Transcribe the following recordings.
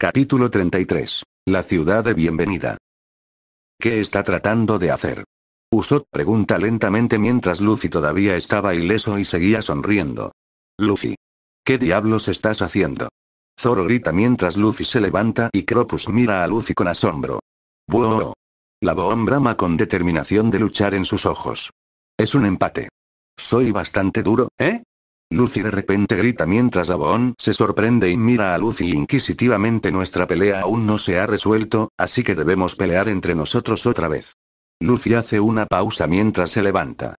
Capítulo 33. La ciudad de bienvenida. ¿Qué está tratando de hacer? Usot pregunta lentamente mientras Luffy todavía estaba ileso y seguía sonriendo. Luffy. ¿Qué diablos estás haciendo? Zoro grita mientras Luffy se levanta y Cropus mira a Luffy con asombro. Bueno, La Boom brama con determinación de luchar en sus ojos. Es un empate. Soy bastante duro, ¿eh? Lucy de repente grita mientras Avon se sorprende y mira a Lucy inquisitivamente nuestra pelea aún no se ha resuelto, así que debemos pelear entre nosotros otra vez. Lucy hace una pausa mientras se levanta.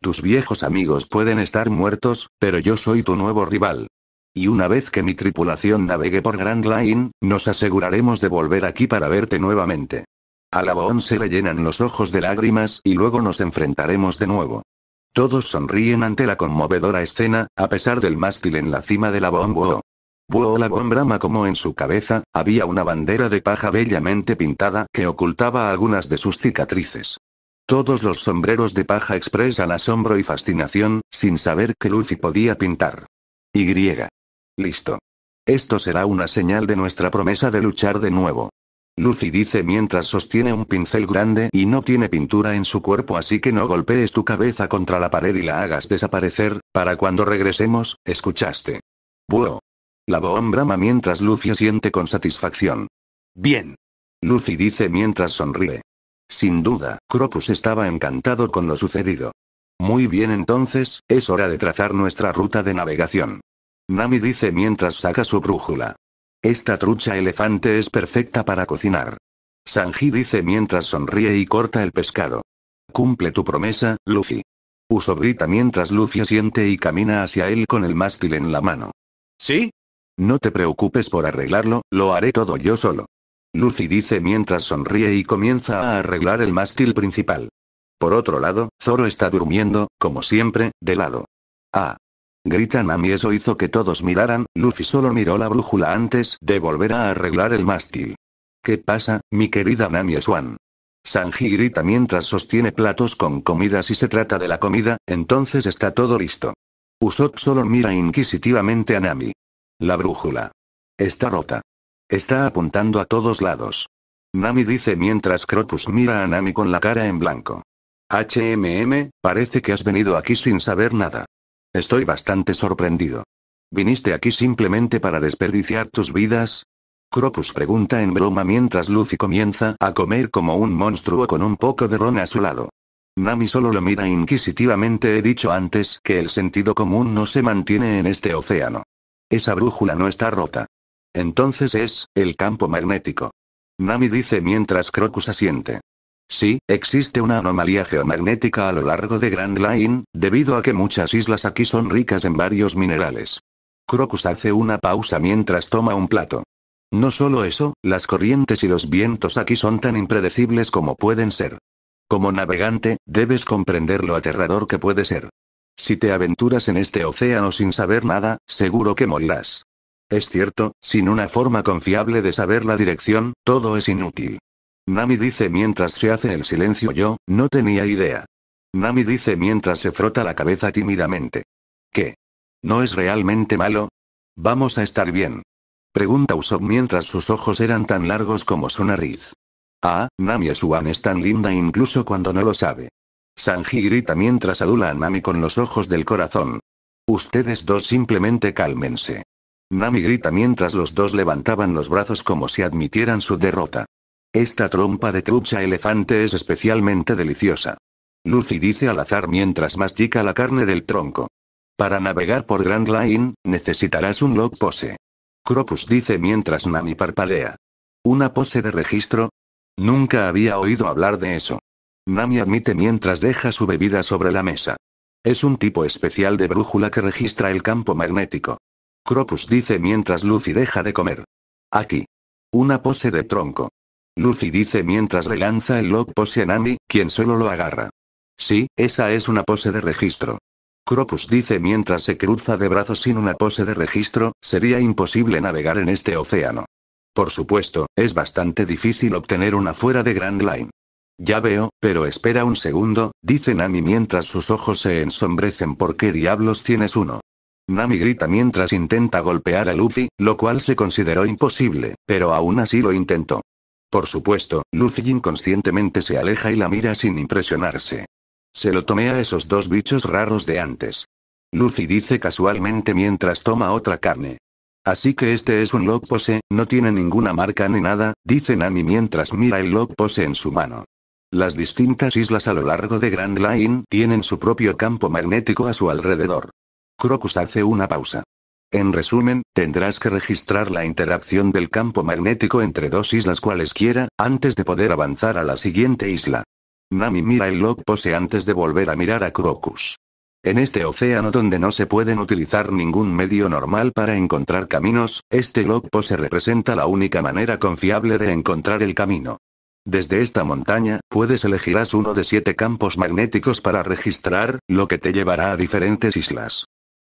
Tus viejos amigos pueden estar muertos, pero yo soy tu nuevo rival. Y una vez que mi tripulación navegue por Grand Line, nos aseguraremos de volver aquí para verte nuevamente. A la se le llenan los ojos de lágrimas y luego nos enfrentaremos de nuevo. Todos sonríen ante la conmovedora escena, a pesar del mástil en la cima de la Bombo. Buo la bombrama como en su cabeza, había una bandera de paja bellamente pintada que ocultaba algunas de sus cicatrices. Todos los sombreros de paja expresan asombro y fascinación, sin saber que Lucy podía pintar. Y. Listo. Esto será una señal de nuestra promesa de luchar de nuevo. Lucy dice mientras sostiene un pincel grande y no tiene pintura en su cuerpo así que no golpees tu cabeza contra la pared y la hagas desaparecer, para cuando regresemos, escuchaste. Buo. La Bohom brama mientras Lucy siente con satisfacción. Bien. Lucy dice mientras sonríe. Sin duda, Crocus estaba encantado con lo sucedido. Muy bien entonces, es hora de trazar nuestra ruta de navegación. Nami dice mientras saca su brújula. Esta trucha elefante es perfecta para cocinar. Sanji dice mientras sonríe y corta el pescado. Cumple tu promesa, Luffy. Uso grita mientras Luffy siente y camina hacia él con el mástil en la mano. ¿Sí? No te preocupes por arreglarlo, lo haré todo yo solo. Lucy dice mientras sonríe y comienza a arreglar el mástil principal. Por otro lado, Zoro está durmiendo, como siempre, de lado. Ah. Grita Nami eso hizo que todos miraran, Luffy solo miró la brújula antes de volver a arreglar el mástil. ¿Qué pasa, mi querida Nami Swan? Sanji grita mientras sostiene platos con comida si se trata de la comida, entonces está todo listo. Usopp solo mira inquisitivamente a Nami. La brújula. Está rota. Está apuntando a todos lados. Nami dice mientras Crocus mira a Nami con la cara en blanco. HMM, parece que has venido aquí sin saber nada. Estoy bastante sorprendido. ¿Viniste aquí simplemente para desperdiciar tus vidas? Crocus pregunta en broma mientras Lucy comienza a comer como un monstruo con un poco de ron a su lado. Nami solo lo mira inquisitivamente. He dicho antes que el sentido común no se mantiene en este océano. Esa brújula no está rota. Entonces es, el campo magnético. Nami dice mientras Crocus asiente. Sí, existe una anomalía geomagnética a lo largo de Grand Line, debido a que muchas islas aquí son ricas en varios minerales. Crocus hace una pausa mientras toma un plato. No solo eso, las corrientes y los vientos aquí son tan impredecibles como pueden ser. Como navegante, debes comprender lo aterrador que puede ser. Si te aventuras en este océano sin saber nada, seguro que morirás. Es cierto, sin una forma confiable de saber la dirección, todo es inútil. Nami dice mientras se hace el silencio yo, no tenía idea. Nami dice mientras se frota la cabeza tímidamente. ¿Qué? ¿No es realmente malo? Vamos a estar bien. Pregunta Usopp mientras sus ojos eran tan largos como su nariz. Ah, Nami Suan es tan linda incluso cuando no lo sabe. Sanji grita mientras adula a Nami con los ojos del corazón. Ustedes dos simplemente cálmense. Nami grita mientras los dos levantaban los brazos como si admitieran su derrota. Esta trompa de trucha elefante es especialmente deliciosa. Lucy dice al azar mientras mastica la carne del tronco. Para navegar por Grand Line, necesitarás un log pose. Crocus dice mientras Nami parpadea. ¿Una pose de registro? Nunca había oído hablar de eso. Nami admite mientras deja su bebida sobre la mesa. Es un tipo especial de brújula que registra el campo magnético. Crocus dice mientras Lucy deja de comer. Aquí. Una pose de tronco. Lucy dice mientras relanza el log pose a Nami, quien solo lo agarra. Sí, esa es una pose de registro. Crocus dice mientras se cruza de brazos sin una pose de registro, sería imposible navegar en este océano. Por supuesto, es bastante difícil obtener una fuera de Grand Line. Ya veo, pero espera un segundo, dice Nami mientras sus ojos se ensombrecen. ¿Por qué diablos tienes uno? Nami grita mientras intenta golpear a Luffy, lo cual se consideró imposible, pero aún así lo intentó. Por supuesto, Lucy inconscientemente se aleja y la mira sin impresionarse. Se lo tomé a esos dos bichos raros de antes. Lucy dice casualmente mientras toma otra carne. Así que este es un log pose, no tiene ninguna marca ni nada, dice Nami mientras mira el log pose en su mano. Las distintas islas a lo largo de Grand Line tienen su propio campo magnético a su alrededor. Crocus hace una pausa. En resumen, tendrás que registrar la interacción del campo magnético entre dos islas cualesquiera, antes de poder avanzar a la siguiente isla. Nami mira el log pose antes de volver a mirar a Crocus. En este océano donde no se pueden utilizar ningún medio normal para encontrar caminos, este log pose representa la única manera confiable de encontrar el camino. Desde esta montaña, puedes elegirás uno de siete campos magnéticos para registrar, lo que te llevará a diferentes islas.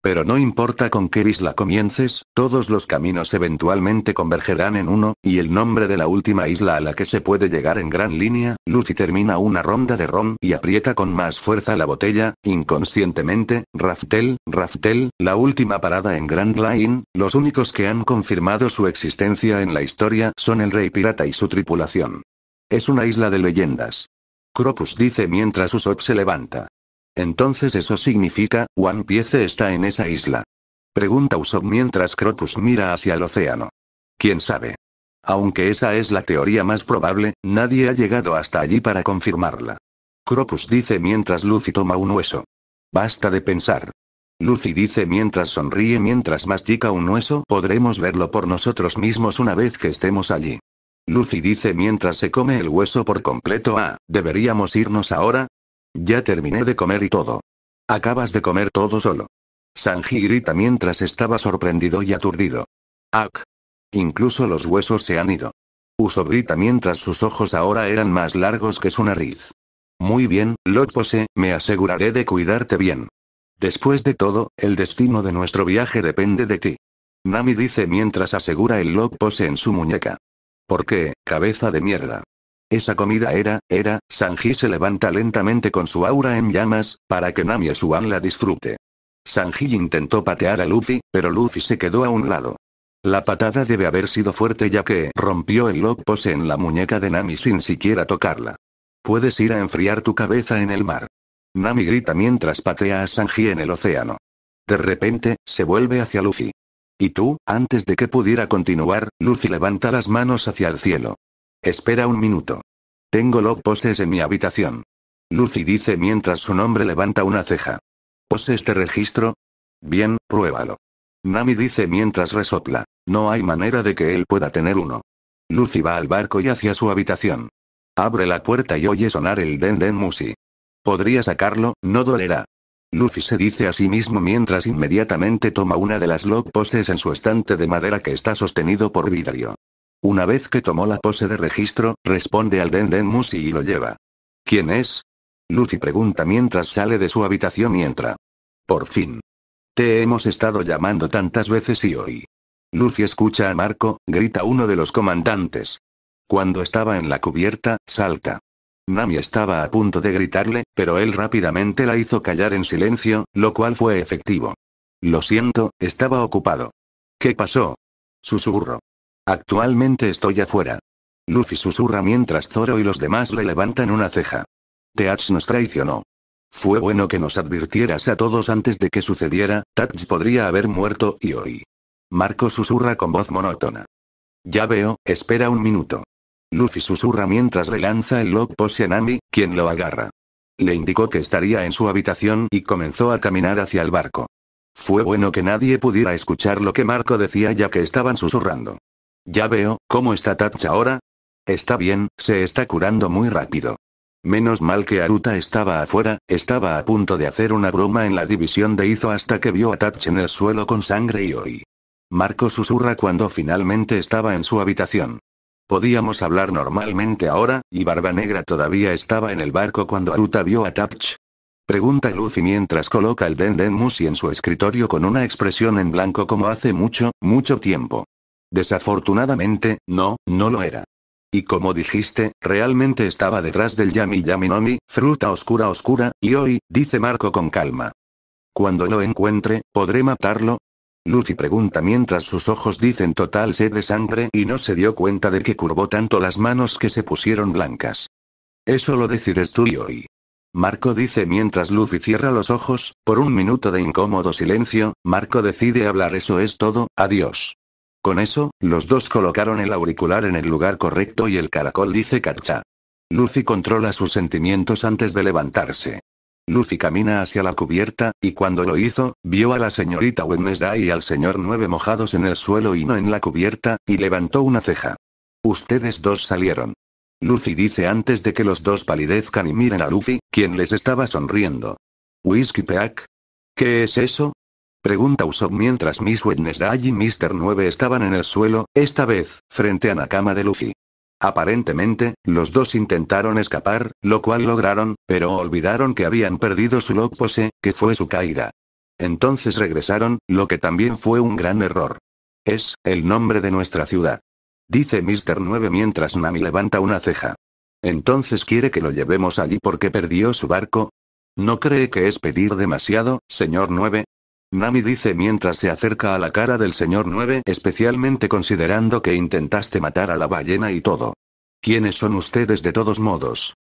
Pero no importa con qué isla comiences, todos los caminos eventualmente convergerán en uno, y el nombre de la última isla a la que se puede llegar en gran línea, Lucy termina una ronda de ron y aprieta con más fuerza la botella, inconscientemente, Raftel, Raftel, la última parada en Grand Line, los únicos que han confirmado su existencia en la historia son el rey pirata y su tripulación. Es una isla de leyendas. Crocus dice mientras Usopp se levanta. Entonces eso significa, One Piece está en esa isla. Pregunta Usopp mientras Cropus mira hacia el océano. ¿Quién sabe? Aunque esa es la teoría más probable, nadie ha llegado hasta allí para confirmarla. Cropus dice mientras Lucy toma un hueso. Basta de pensar. Lucy dice mientras sonríe mientras mastica un hueso, podremos verlo por nosotros mismos una vez que estemos allí. Lucy dice mientras se come el hueso por completo, ah, deberíamos irnos ahora, ya terminé de comer y todo. Acabas de comer todo solo. Sanji grita mientras estaba sorprendido y aturdido. Ak. Incluso los huesos se han ido. Uso grita mientras sus ojos ahora eran más largos que su nariz. Muy bien, Lot Pose, me aseguraré de cuidarte bien. Después de todo, el destino de nuestro viaje depende de ti. Nami dice mientras asegura el Lot Pose en su muñeca. ¿Por qué, cabeza de mierda? Esa comida era, era, Sanji se levanta lentamente con su aura en llamas, para que Nami y Suan la disfrute. Sanji intentó patear a Luffy, pero Luffy se quedó a un lado. La patada debe haber sido fuerte ya que rompió el log pose en la muñeca de Nami sin siquiera tocarla. Puedes ir a enfriar tu cabeza en el mar. Nami grita mientras patea a Sanji en el océano. De repente, se vuelve hacia Luffy. Y tú, antes de que pudiera continuar, Luffy levanta las manos hacia el cielo. Espera un minuto. Tengo log poses en mi habitación. Lucy dice mientras su nombre levanta una ceja. ¿Pose este registro? Bien, pruébalo. Nami dice mientras resopla. No hay manera de que él pueda tener uno. Lucy va al barco y hacia su habitación. Abre la puerta y oye sonar el den den musi. Podría sacarlo, no dolerá. Lucy se dice a sí mismo mientras inmediatamente toma una de las log poses en su estante de madera que está sostenido por vidrio. Una vez que tomó la pose de registro, responde al Den Den Musi y lo lleva. ¿Quién es? Lucy pregunta mientras sale de su habitación y entra. Por fin. Te hemos estado llamando tantas veces y hoy. Lucy escucha a Marco, grita uno de los comandantes. Cuando estaba en la cubierta, salta. Nami estaba a punto de gritarle, pero él rápidamente la hizo callar en silencio, lo cual fue efectivo. Lo siento, estaba ocupado. ¿Qué pasó? Susurro. Actualmente estoy afuera. Luffy susurra mientras Zoro y los demás le levantan una ceja. Teach nos traicionó. Fue bueno que nos advirtieras a todos antes de que sucediera, Tats podría haber muerto y hoy. Marco susurra con voz monótona. Ya veo, espera un minuto. Luffy susurra mientras relanza el log pose a Nami, quien lo agarra. Le indicó que estaría en su habitación y comenzó a caminar hacia el barco. Fue bueno que nadie pudiera escuchar lo que Marco decía ya que estaban susurrando. Ya veo, ¿cómo está Tatcha ahora? Está bien, se está curando muy rápido. Menos mal que Aruta estaba afuera, estaba a punto de hacer una broma en la división de Izo hasta que vio a Tatch en el suelo con sangre y hoy. Marco susurra cuando finalmente estaba en su habitación. Podíamos hablar normalmente ahora, y Barba Negra todavía estaba en el barco cuando Aruta vio a Tatch. Pregunta Lucy mientras coloca el Den Musi en su escritorio con una expresión en blanco como hace mucho, mucho tiempo. Desafortunadamente, no, no lo era. Y como dijiste, realmente estaba detrás del Yami Yami Nomi, fruta oscura oscura, y hoy, dice Marco con calma. Cuando lo encuentre, ¿podré matarlo? Lucy pregunta mientras sus ojos dicen total sed de sangre y no se dio cuenta de que curvó tanto las manos que se pusieron blancas. Eso lo decides tú y hoy. Marco dice mientras Lucy cierra los ojos, por un minuto de incómodo silencio, Marco decide hablar eso es todo, adiós. Con eso, los dos colocaron el auricular en el lugar correcto y el caracol dice cacha. Lucy controla sus sentimientos antes de levantarse. Lucy camina hacia la cubierta, y cuando lo hizo, vio a la señorita Wednesday y al señor Nueve mojados en el suelo y no en la cubierta, y levantó una ceja. Ustedes dos salieron. Lucy dice antes de que los dos palidezcan y miren a Luffy, quien les estaba sonriendo. ¿Whisky Peak? ¿Qué es eso? Pregunta Usopp mientras Miss Wednesday y Mr. 9 estaban en el suelo, esta vez, frente a la cama de Luffy. Aparentemente, los dos intentaron escapar, lo cual lograron, pero olvidaron que habían perdido su pose, que fue su caída. Entonces regresaron, lo que también fue un gran error. Es, el nombre de nuestra ciudad. Dice Mr. 9 mientras Nami levanta una ceja. Entonces quiere que lo llevemos allí porque perdió su barco. ¿No cree que es pedir demasiado, señor 9? Nami dice mientras se acerca a la cara del señor 9, especialmente considerando que intentaste matar a la ballena y todo. ¿Quiénes son ustedes de todos modos?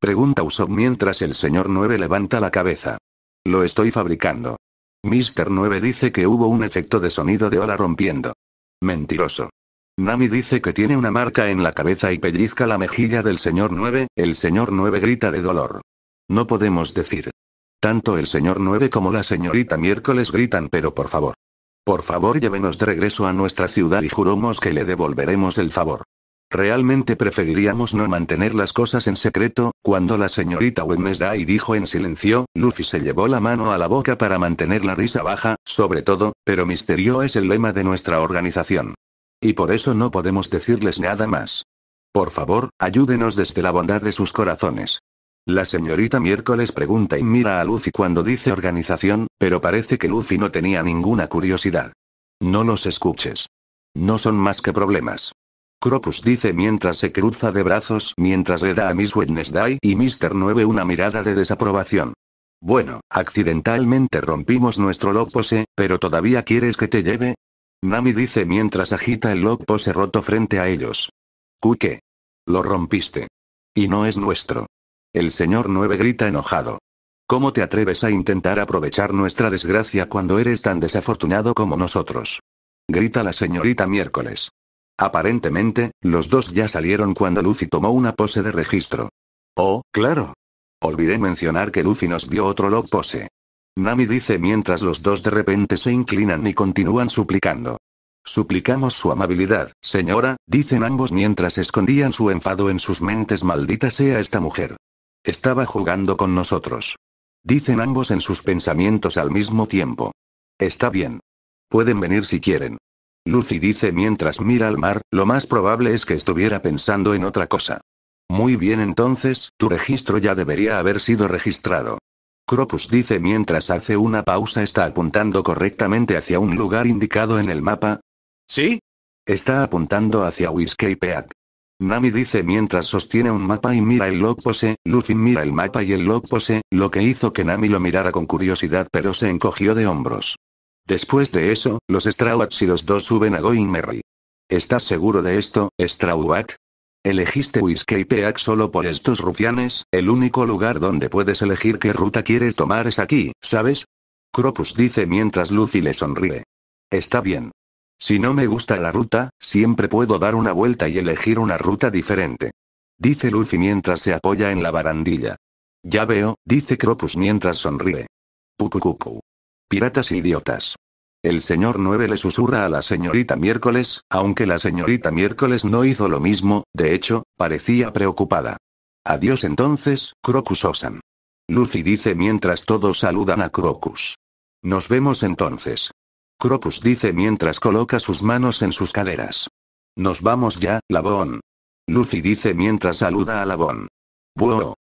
Pregunta Usopp mientras el señor 9 levanta la cabeza. Lo estoy fabricando. Mr. 9 dice que hubo un efecto de sonido de ola rompiendo. Mentiroso. Nami dice que tiene una marca en la cabeza y pellizca la mejilla del señor 9, el señor 9 grita de dolor. No podemos decir. Tanto el señor 9 como la señorita miércoles gritan pero por favor. Por favor llévenos de regreso a nuestra ciudad y juramos que le devolveremos el favor. Realmente preferiríamos no mantener las cosas en secreto, cuando la señorita Wednesday dijo en silencio, Luffy se llevó la mano a la boca para mantener la risa baja, sobre todo, pero misterio es el lema de nuestra organización. Y por eso no podemos decirles nada más. Por favor, ayúdenos desde la bondad de sus corazones. La señorita miércoles pregunta y mira a Lucy cuando dice organización, pero parece que Lucy no tenía ninguna curiosidad. No los escuches. No son más que problemas. Crocus dice mientras se cruza de brazos mientras le da a Miss Wednesday y Mr. 9 una mirada de desaprobación. Bueno, accidentalmente rompimos nuestro pose, pero todavía quieres que te lleve? Nami dice mientras agita el logpose roto frente a ellos. ¿Qué? Lo rompiste. Y no es nuestro. El señor 9 grita enojado. ¿Cómo te atreves a intentar aprovechar nuestra desgracia cuando eres tan desafortunado como nosotros? Grita la señorita miércoles. Aparentemente, los dos ya salieron cuando Lucy tomó una pose de registro. Oh, claro. Olvidé mencionar que Lucy nos dio otro log pose. Nami dice mientras los dos de repente se inclinan y continúan suplicando. Suplicamos su amabilidad, señora, dicen ambos mientras escondían su enfado en sus mentes maldita sea esta mujer. Estaba jugando con nosotros. Dicen ambos en sus pensamientos al mismo tiempo. Está bien. Pueden venir si quieren. Lucy dice mientras mira al mar, lo más probable es que estuviera pensando en otra cosa. Muy bien entonces, tu registro ya debería haber sido registrado. Cropus dice mientras hace una pausa está apuntando correctamente hacia un lugar indicado en el mapa. ¿Sí? Está apuntando hacia Whiskey Peak. Nami dice mientras sostiene un mapa y mira el log pose, Luffy mira el mapa y el log pose, lo que hizo que Nami lo mirara con curiosidad pero se encogió de hombros. Después de eso, los Straw y los dos suben a Going Merry. ¿Estás seguro de esto, Straw Hat? Elegiste Whiskey Peak solo por estos rufianes, el único lugar donde puedes elegir qué ruta quieres tomar es aquí, ¿sabes? Cropus dice mientras Luffy le sonríe. Está bien. Si no me gusta la ruta, siempre puedo dar una vuelta y elegir una ruta diferente. Dice Lucy mientras se apoya en la barandilla. Ya veo, dice Crocus mientras sonríe. Pucucucu. Piratas e idiotas. El señor 9 le susurra a la señorita miércoles, aunque la señorita miércoles no hizo lo mismo, de hecho, parecía preocupada. Adiós entonces, Crocus Osan. Lucy dice mientras todos saludan a Crocus. Nos vemos entonces. Crocus dice mientras coloca sus manos en sus caderas. Nos vamos ya, Labón. Lucy dice mientras saluda a Labón. Buo.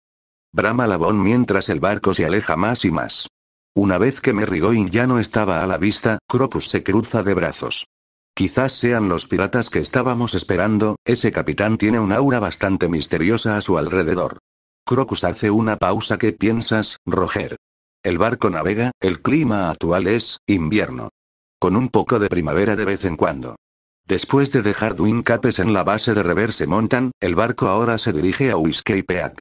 Brama Labón mientras el barco se aleja más y más. Una vez que Merrigoin ya no estaba a la vista, Crocus se cruza de brazos. Quizás sean los piratas que estábamos esperando, ese capitán tiene un aura bastante misteriosa a su alrededor. Crocus hace una pausa. ¿Qué piensas, Roger? El barco navega, el clima actual es invierno. Con un poco de primavera de vez en cuando. Después de dejar Twin Capes en la base de Reverse Mountain, el barco ahora se dirige a Whiskey Peak.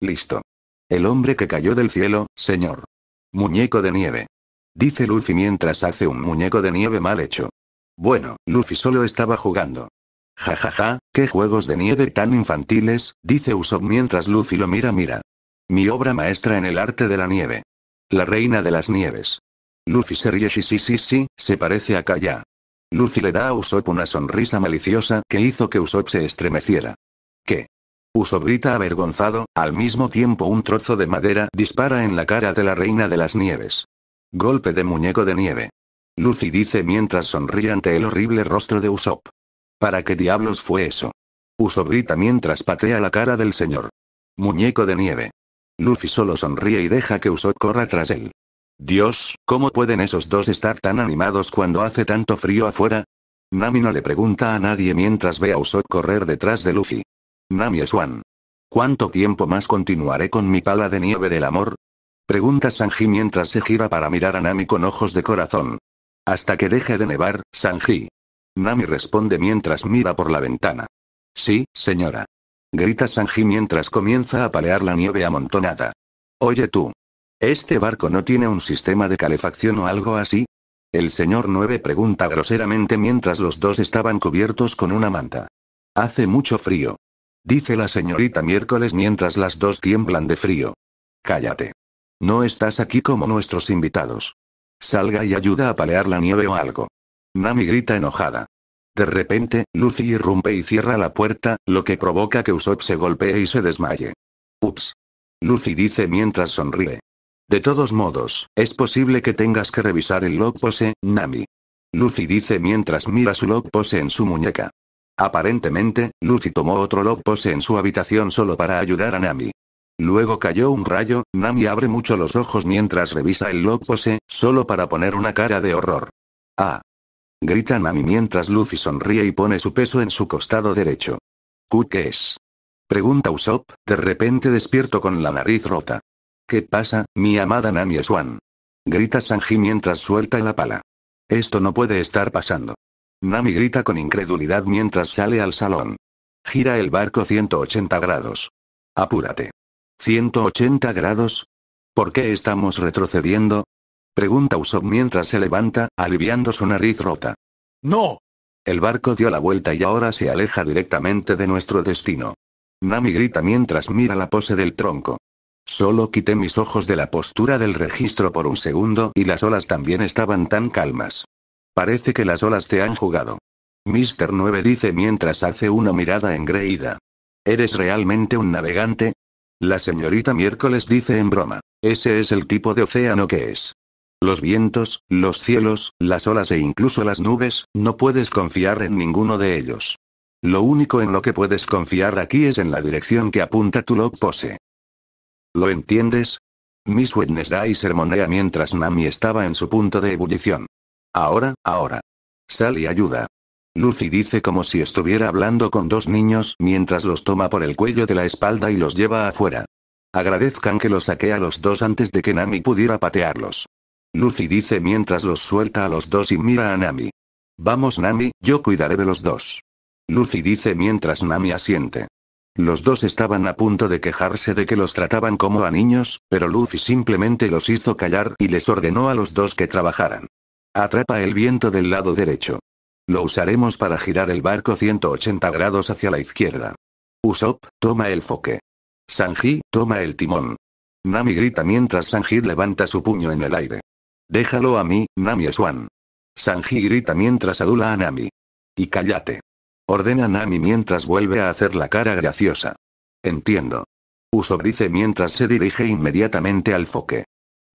Listo. El hombre que cayó del cielo, señor. Muñeco de nieve. Dice Luffy mientras hace un muñeco de nieve mal hecho. Bueno, Luffy solo estaba jugando. Ja ja ja, qué juegos de nieve tan infantiles, dice Usopp mientras Luffy lo mira mira. Mi obra maestra en el arte de la nieve. La reina de las nieves. Lucy se ríe sí sí sí sí, se parece a Kaya. Lucy le da a Usopp una sonrisa maliciosa que hizo que Usopp se estremeciera. ¿Qué? Usopp grita avergonzado, al mismo tiempo un trozo de madera dispara en la cara de la reina de las nieves. Golpe de muñeco de nieve. Lucy dice mientras sonríe ante el horrible rostro de Usopp. ¿Para qué diablos fue eso? Usopp grita mientras patea la cara del señor. Muñeco de nieve. Lucy solo sonríe y deja que Usopp corra tras él. Dios, ¿cómo pueden esos dos estar tan animados cuando hace tanto frío afuera? Nami no le pregunta a nadie mientras ve a Usopp correr detrás de Luffy. Nami Swan. ¿Cuánto tiempo más continuaré con mi pala de nieve del amor? Pregunta Sanji mientras se gira para mirar a Nami con ojos de corazón. Hasta que deje de nevar, Sanji. Nami responde mientras mira por la ventana. Sí, señora. Grita Sanji mientras comienza a palear la nieve amontonada. Oye tú. ¿Este barco no tiene un sistema de calefacción o algo así? El señor 9 pregunta groseramente mientras los dos estaban cubiertos con una manta. Hace mucho frío. Dice la señorita miércoles mientras las dos tiemblan de frío. Cállate. No estás aquí como nuestros invitados. Salga y ayuda a palear la nieve o algo. Nami grita enojada. De repente, Lucy irrumpe y cierra la puerta, lo que provoca que Usopp se golpee y se desmaye. Ups. Lucy dice mientras sonríe. De todos modos, es posible que tengas que revisar el log pose, Nami. Lucy dice mientras mira su log pose en su muñeca. Aparentemente, Lucy tomó otro log pose en su habitación solo para ayudar a Nami. Luego cayó un rayo, Nami abre mucho los ojos mientras revisa el log pose, solo para poner una cara de horror. Ah. Grita Nami mientras Lucy sonríe y pone su peso en su costado derecho. qué es? Pregunta Usopp, de repente despierto con la nariz rota. ¿Qué pasa, mi amada Nami Swan? Grita Sanji mientras suelta la pala. Esto no puede estar pasando. Nami grita con incredulidad mientras sale al salón. Gira el barco 180 grados. Apúrate. ¿180 grados? ¿Por qué estamos retrocediendo? Pregunta Usopp mientras se levanta, aliviando su nariz rota. ¡No! El barco dio la vuelta y ahora se aleja directamente de nuestro destino. Nami grita mientras mira la pose del tronco. Solo quité mis ojos de la postura del registro por un segundo y las olas también estaban tan calmas. Parece que las olas te han jugado. Mister 9 dice mientras hace una mirada engreída. ¿Eres realmente un navegante? La señorita miércoles dice en broma. Ese es el tipo de océano que es. Los vientos, los cielos, las olas e incluso las nubes, no puedes confiar en ninguno de ellos. Lo único en lo que puedes confiar aquí es en la dirección que apunta tu log pose. ¿Lo entiendes? Miss Wednesday sermonea mientras Nami estaba en su punto de ebullición. Ahora, ahora. Sal y ayuda. Lucy dice como si estuviera hablando con dos niños mientras los toma por el cuello de la espalda y los lleva afuera. Agradezcan que los saque a los dos antes de que Nami pudiera patearlos. Lucy dice mientras los suelta a los dos y mira a Nami. Vamos Nami, yo cuidaré de los dos. Lucy dice mientras Nami asiente. Los dos estaban a punto de quejarse de que los trataban como a niños, pero Luffy simplemente los hizo callar y les ordenó a los dos que trabajaran. Atrapa el viento del lado derecho. Lo usaremos para girar el barco 180 grados hacia la izquierda. Usopp, toma el foque. Sanji, toma el timón. Nami grita mientras Sanji levanta su puño en el aire. Déjalo a mí, Nami Swan. Sanji grita mientras adula a Nami. Y cállate. Ordena Nami mientras vuelve a hacer la cara graciosa. Entiendo. Uso dice mientras se dirige inmediatamente al foque.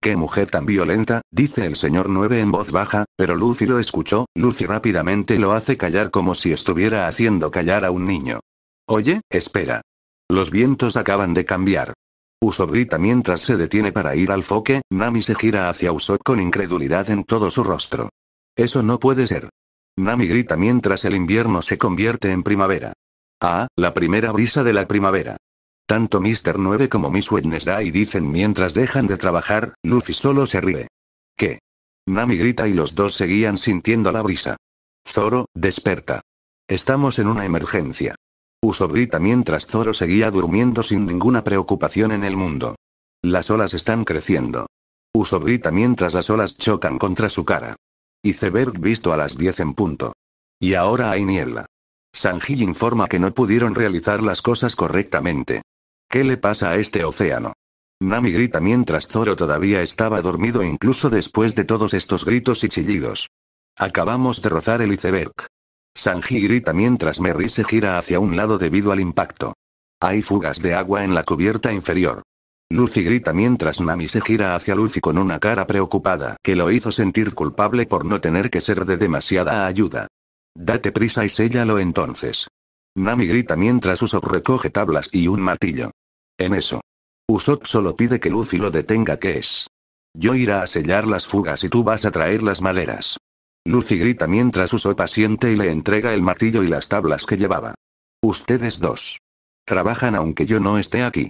¡Qué mujer tan violenta! dice el señor 9 en voz baja, pero Lucy lo escuchó, Lucy rápidamente lo hace callar como si estuviera haciendo callar a un niño. Oye, espera. Los vientos acaban de cambiar. Uso grita mientras se detiene para ir al foque, Nami se gira hacia Uso con incredulidad en todo su rostro. Eso no puede ser. Nami grita mientras el invierno se convierte en primavera. Ah, la primera brisa de la primavera. Tanto Mr. 9 como Miss Wednesday dicen mientras dejan de trabajar, Luffy solo se ríe. ¿Qué? Nami grita y los dos seguían sintiendo la brisa. Zoro, desperta. Estamos en una emergencia. Uso grita mientras Zoro seguía durmiendo sin ninguna preocupación en el mundo. Las olas están creciendo. Uso grita mientras las olas chocan contra su cara. Iceberg visto a las 10 en punto. Y ahora hay niebla. Sanji informa que no pudieron realizar las cosas correctamente. ¿Qué le pasa a este océano? Nami grita mientras Zoro todavía estaba dormido incluso después de todos estos gritos y chillidos. Acabamos de rozar el iceberg. Sanji grita mientras Merry se gira hacia un lado debido al impacto. Hay fugas de agua en la cubierta inferior. Lucy grita mientras Nami se gira hacia Lucy con una cara preocupada que lo hizo sentir culpable por no tener que ser de demasiada ayuda. Date prisa y séllalo entonces. Nami grita mientras Usopp recoge tablas y un martillo. En eso. Usopp solo pide que Luffy lo detenga que es. Yo irá a sellar las fugas y tú vas a traer las maleras. Lucy grita mientras Usopp asiente y le entrega el martillo y las tablas que llevaba. Ustedes dos. Trabajan aunque yo no esté aquí.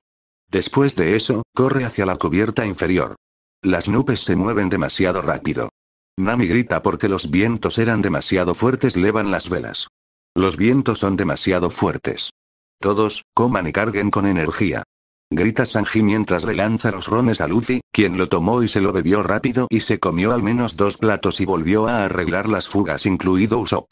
Después de eso, corre hacia la cubierta inferior. Las nubes se mueven demasiado rápido. Nami grita porque los vientos eran demasiado fuertes, levan las velas. Los vientos son demasiado fuertes. Todos, coman y carguen con energía. Grita Sanji mientras relanza los rones a Luffy, quien lo tomó y se lo bebió rápido y se comió al menos dos platos y volvió a arreglar las fugas incluido Usopp.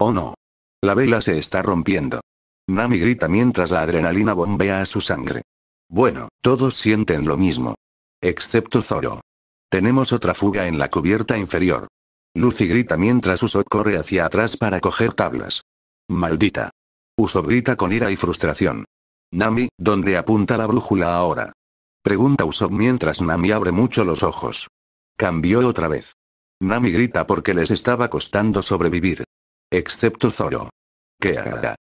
Oh no. La vela se está rompiendo. Nami grita mientras la adrenalina bombea a su sangre. Bueno, todos sienten lo mismo. Excepto Zoro. Tenemos otra fuga en la cubierta inferior. Lucy grita mientras Usopp corre hacia atrás para coger tablas. Maldita. Usopp grita con ira y frustración. Nami, ¿dónde apunta la brújula ahora? Pregunta Usopp mientras Nami abre mucho los ojos. Cambió otra vez. Nami grita porque les estaba costando sobrevivir. Excepto Zoro. ¿Qué hará?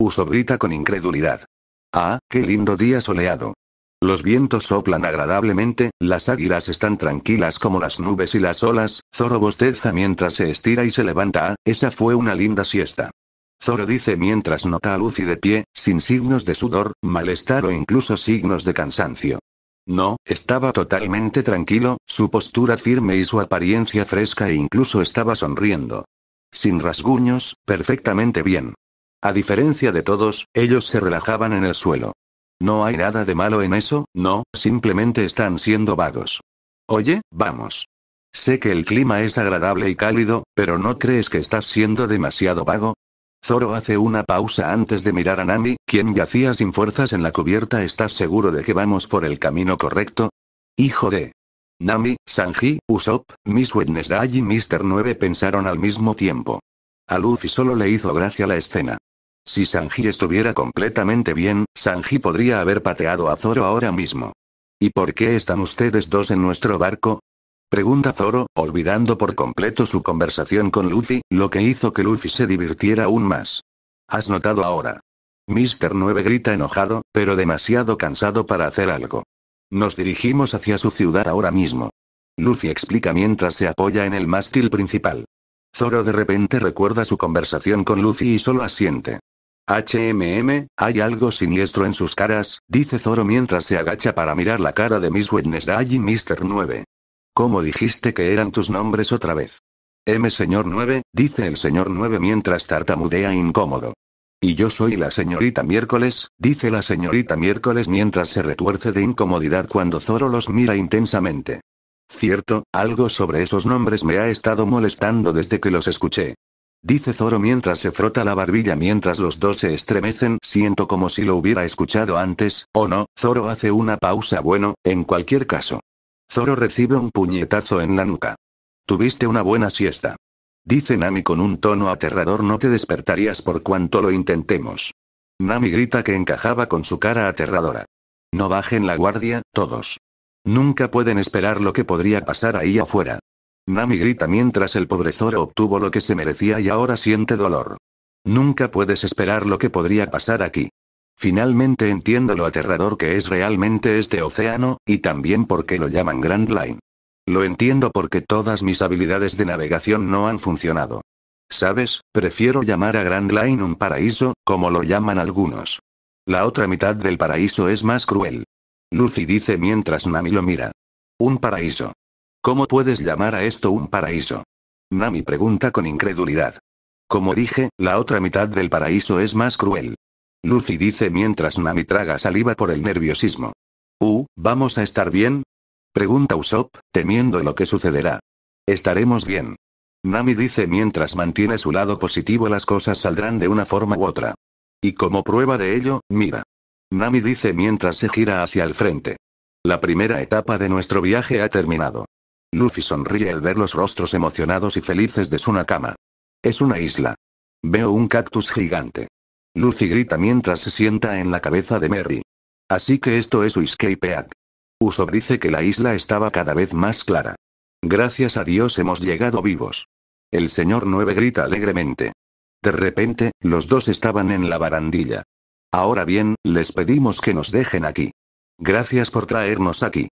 Usopp grita con incredulidad. Ah, qué lindo día soleado. Los vientos soplan agradablemente, las águilas están tranquilas como las nubes y las olas, Zoro bosteza mientras se estira y se levanta, ah, esa fue una linda siesta. Zoro dice mientras nota a y de pie, sin signos de sudor, malestar o incluso signos de cansancio. No, estaba totalmente tranquilo, su postura firme y su apariencia fresca e incluso estaba sonriendo. Sin rasguños, perfectamente bien. A diferencia de todos, ellos se relajaban en el suelo. No hay nada de malo en eso, no, simplemente están siendo vagos. Oye, vamos. Sé que el clima es agradable y cálido, pero ¿no crees que estás siendo demasiado vago? Zoro hace una pausa antes de mirar a Nami, quien yacía sin fuerzas en la cubierta. ¿Estás seguro de que vamos por el camino correcto? Hijo de... Nami, Sanji, Usopp, Miss Wednesday y Mr. 9 pensaron al mismo tiempo. A Luffy solo le hizo gracia la escena. Si Sanji estuviera completamente bien, Sanji podría haber pateado a Zoro ahora mismo. ¿Y por qué están ustedes dos en nuestro barco? Pregunta Zoro, olvidando por completo su conversación con Luffy, lo que hizo que Luffy se divirtiera aún más. ¿Has notado ahora? Mr. 9 grita enojado, pero demasiado cansado para hacer algo. Nos dirigimos hacia su ciudad ahora mismo. Luffy explica mientras se apoya en el mástil principal. Zoro de repente recuerda su conversación con Luffy y solo asiente. HMM, hay algo siniestro en sus caras, dice Zoro mientras se agacha para mirar la cara de Miss Wednesday y Mr. 9. ¿Cómo dijiste que eran tus nombres otra vez? M señor 9, dice el señor 9 mientras tartamudea incómodo. Y yo soy la señorita miércoles, dice la señorita miércoles mientras se retuerce de incomodidad cuando Zoro los mira intensamente. Cierto, algo sobre esos nombres me ha estado molestando desde que los escuché. Dice Zoro mientras se frota la barbilla mientras los dos se estremecen. Siento como si lo hubiera escuchado antes, o no, Zoro hace una pausa bueno, en cualquier caso. Zoro recibe un puñetazo en la nuca. Tuviste una buena siesta. Dice Nami con un tono aterrador no te despertarías por cuanto lo intentemos. Nami grita que encajaba con su cara aterradora. No bajen la guardia, todos. Nunca pueden esperar lo que podría pasar ahí afuera. Nami grita mientras el pobre Zoro obtuvo lo que se merecía y ahora siente dolor. Nunca puedes esperar lo que podría pasar aquí. Finalmente entiendo lo aterrador que es realmente este océano, y también por qué lo llaman Grand Line. Lo entiendo porque todas mis habilidades de navegación no han funcionado. ¿Sabes? Prefiero llamar a Grand Line un paraíso, como lo llaman algunos. La otra mitad del paraíso es más cruel. Lucy dice mientras Nami lo mira. Un paraíso. ¿Cómo puedes llamar a esto un paraíso? Nami pregunta con incredulidad. Como dije, la otra mitad del paraíso es más cruel. Lucy dice mientras Nami traga saliva por el nerviosismo. Uh, ¿vamos a estar bien? Pregunta Usopp, temiendo lo que sucederá. Estaremos bien. Nami dice mientras mantiene su lado positivo las cosas saldrán de una forma u otra. Y como prueba de ello, mira. Nami dice mientras se gira hacia el frente. La primera etapa de nuestro viaje ha terminado. Lucy sonríe al ver los rostros emocionados y felices de su nakama. Es una isla. Veo un cactus gigante. Lucy grita mientras se sienta en la cabeza de Mary. Así que esto es act. Uso dice que la isla estaba cada vez más clara. Gracias a Dios hemos llegado vivos. El señor 9 grita alegremente. De repente, los dos estaban en la barandilla. Ahora bien, les pedimos que nos dejen aquí. Gracias por traernos aquí.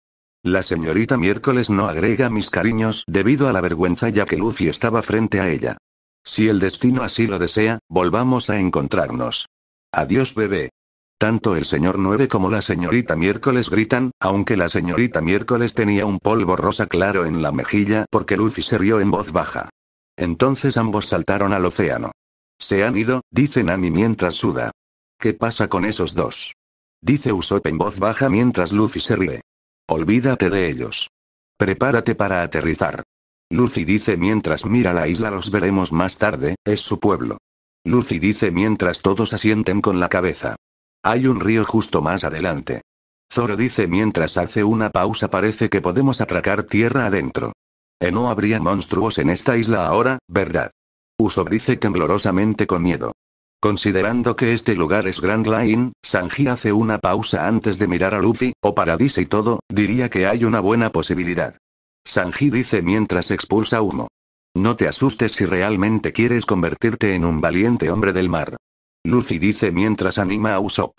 La señorita miércoles no agrega mis cariños debido a la vergüenza ya que Lucy estaba frente a ella. Si el destino así lo desea, volvamos a encontrarnos. Adiós bebé. Tanto el señor 9 como la señorita miércoles gritan, aunque la señorita miércoles tenía un polvo rosa claro en la mejilla porque Lucy se rió en voz baja. Entonces ambos saltaron al océano. Se han ido, dice Nani mientras suda. ¿Qué pasa con esos dos? Dice Usopp en voz baja mientras Lucy se ríe. Olvídate de ellos. Prepárate para aterrizar. Lucy dice mientras mira la isla los veremos más tarde, es su pueblo. Lucy dice mientras todos asienten con la cabeza. Hay un río justo más adelante. Zoro dice mientras hace una pausa parece que podemos atracar tierra adentro. Eh no habría monstruos en esta isla ahora, ¿verdad? Uso dice temblorosamente con miedo. Considerando que este lugar es Grand Line, Sanji hace una pausa antes de mirar a Luffy, o Paradise y todo, diría que hay una buena posibilidad. Sanji dice mientras expulsa humo. No te asustes si realmente quieres convertirte en un valiente hombre del mar. Luffy dice mientras anima a Usopp.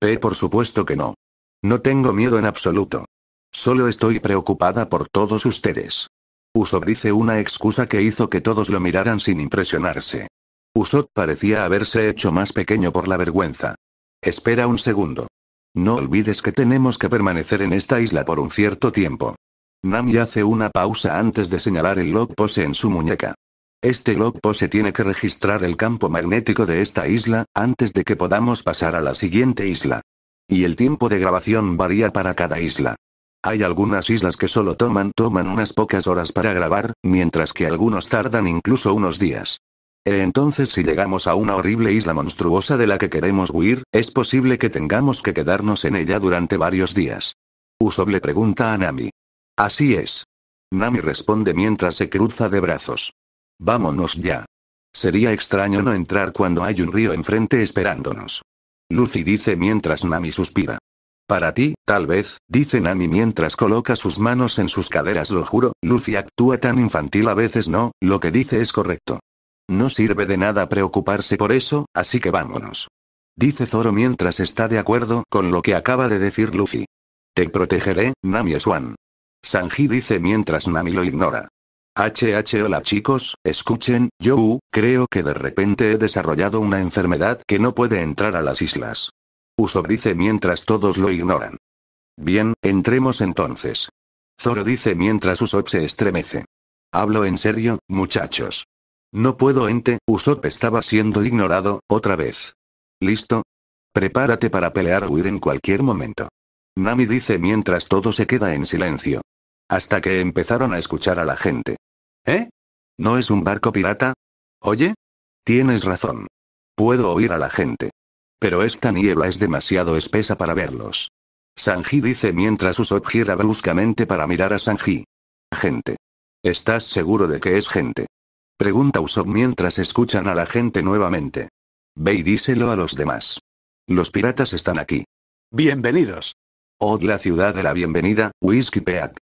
P. Eh, por supuesto que no. No tengo miedo en absoluto. Solo estoy preocupada por todos ustedes. Usopp dice una excusa que hizo que todos lo miraran sin impresionarse. Usot parecía haberse hecho más pequeño por la vergüenza. Espera un segundo. No olvides que tenemos que permanecer en esta isla por un cierto tiempo. Nami hace una pausa antes de señalar el log pose en su muñeca. Este log pose tiene que registrar el campo magnético de esta isla, antes de que podamos pasar a la siguiente isla. Y el tiempo de grabación varía para cada isla. Hay algunas islas que solo toman, toman unas pocas horas para grabar, mientras que algunos tardan incluso unos días. Eh, entonces si llegamos a una horrible isla monstruosa de la que queremos huir, es posible que tengamos que quedarnos en ella durante varios días. Uso le pregunta a Nami. Así es. Nami responde mientras se cruza de brazos. Vámonos ya. Sería extraño no entrar cuando hay un río enfrente esperándonos. Lucy dice mientras Nami suspira. Para ti, tal vez, dice Nami mientras coloca sus manos en sus caderas, lo juro, Lucy actúa tan infantil a veces no, lo que dice es correcto. No sirve de nada preocuparse por eso, así que vámonos. Dice Zoro mientras está de acuerdo con lo que acaba de decir Luffy. Te protegeré, Nami Swan. Sanji dice mientras Nami lo ignora. HH Hola chicos, escuchen, yo creo que de repente he desarrollado una enfermedad que no puede entrar a las islas. Usopp dice mientras todos lo ignoran. Bien, entremos entonces. Zoro dice mientras Usopp se estremece. Hablo en serio, muchachos. No puedo ente, Usopp estaba siendo ignorado, otra vez. ¿Listo? Prepárate para pelear o huir en cualquier momento. Nami dice mientras todo se queda en silencio. Hasta que empezaron a escuchar a la gente. ¿Eh? ¿No es un barco pirata? Oye? Tienes razón. Puedo oír a la gente. Pero esta niebla es demasiado espesa para verlos. Sanji dice mientras Usopp gira bruscamente para mirar a Sanji. Gente. ¿Estás seguro de que es gente? Pregunta Usopp mientras escuchan a la gente nuevamente. Ve y díselo a los demás. Los piratas están aquí. Bienvenidos. Od la ciudad de la bienvenida, Whiskey Peak.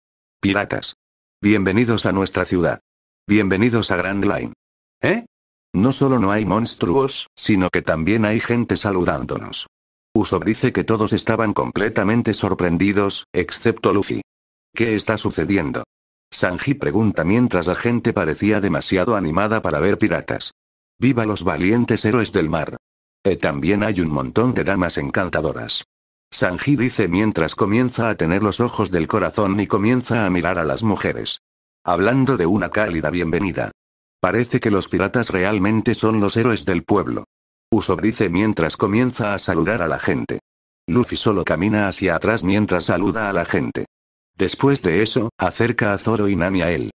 Piratas. Bienvenidos a nuestra ciudad. Bienvenidos a Grand Line. ¿Eh? No solo no hay monstruos, sino que también hay gente saludándonos. Usopp dice que todos estaban completamente sorprendidos, excepto Luffy. ¿Qué está sucediendo? Sanji pregunta mientras la gente parecía demasiado animada para ver piratas. ¡Viva los valientes héroes del mar! Eh, también hay un montón de damas encantadoras. Sanji dice mientras comienza a tener los ojos del corazón y comienza a mirar a las mujeres. Hablando de una cálida bienvenida. Parece que los piratas realmente son los héroes del pueblo. Usopp dice mientras comienza a saludar a la gente. Luffy solo camina hacia atrás mientras saluda a la gente. Después de eso, acerca a Zoro y Nami a él.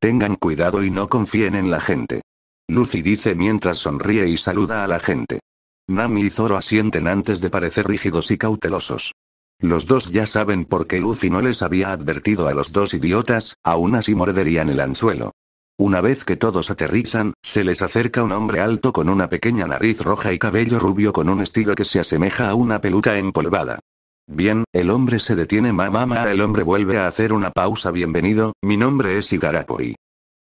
Tengan cuidado y no confíen en la gente. Lucy dice mientras sonríe y saluda a la gente. Nami y Zoro asienten antes de parecer rígidos y cautelosos. Los dos ya saben por qué Lucy no les había advertido a los dos idiotas, aún así morderían el anzuelo. Una vez que todos aterrizan, se les acerca un hombre alto con una pequeña nariz roja y cabello rubio con un estilo que se asemeja a una peluca empolvada. Bien, el hombre se detiene mamá ma, el hombre vuelve a hacer una pausa bienvenido, mi nombre es Igarapoy.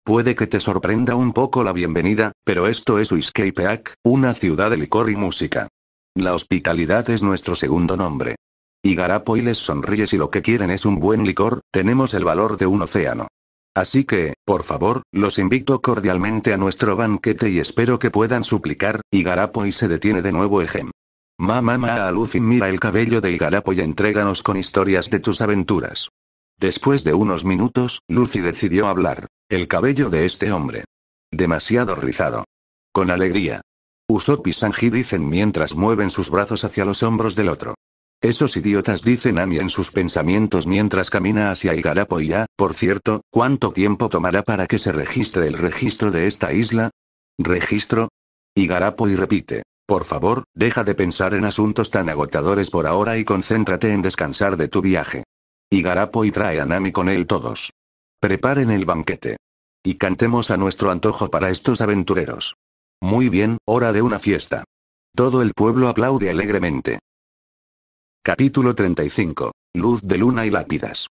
Puede que te sorprenda un poco la bienvenida, pero esto es Peak, una ciudad de licor y música. La hospitalidad es nuestro segundo nombre. Igarapoy les sonríe si lo que quieren es un buen licor, tenemos el valor de un océano. Así que, por favor, los invito cordialmente a nuestro banquete y espero que puedan suplicar, Igarapoy se detiene de nuevo Ejem. Mamá ma, a Luffy mira el cabello de Igarapo y entréganos con historias de tus aventuras. Después de unos minutos, Lucy decidió hablar. El cabello de este hombre. Demasiado rizado. Con alegría. Usopp y Sanji dicen mientras mueven sus brazos hacia los hombros del otro. Esos idiotas dicen Ami en sus pensamientos mientras camina hacia Igarapo y ya, por cierto, ¿cuánto tiempo tomará para que se registre el registro de esta isla? ¿Registro? Igarapo y repite. Por favor, deja de pensar en asuntos tan agotadores por ahora y concéntrate en descansar de tu viaje. Igarapo y trae a Nami con él todos. Preparen el banquete. Y cantemos a nuestro antojo para estos aventureros. Muy bien, hora de una fiesta. Todo el pueblo aplaude alegremente. Capítulo 35. Luz de luna y lápidas.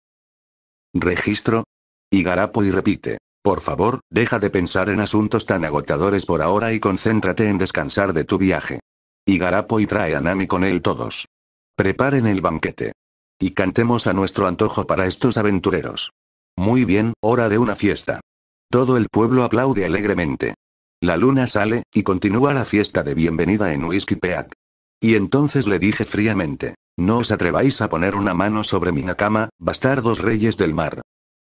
Registro. Igarapo y repite. Por favor, deja de pensar en asuntos tan agotadores por ahora y concéntrate en descansar de tu viaje. Garapo y trae a Nami con él todos. Preparen el banquete. Y cantemos a nuestro antojo para estos aventureros. Muy bien, hora de una fiesta. Todo el pueblo aplaude alegremente. La luna sale, y continúa la fiesta de bienvenida en Whisky Peak. Y entonces le dije fríamente, no os atreváis a poner una mano sobre mi nakama, bastardos reyes del mar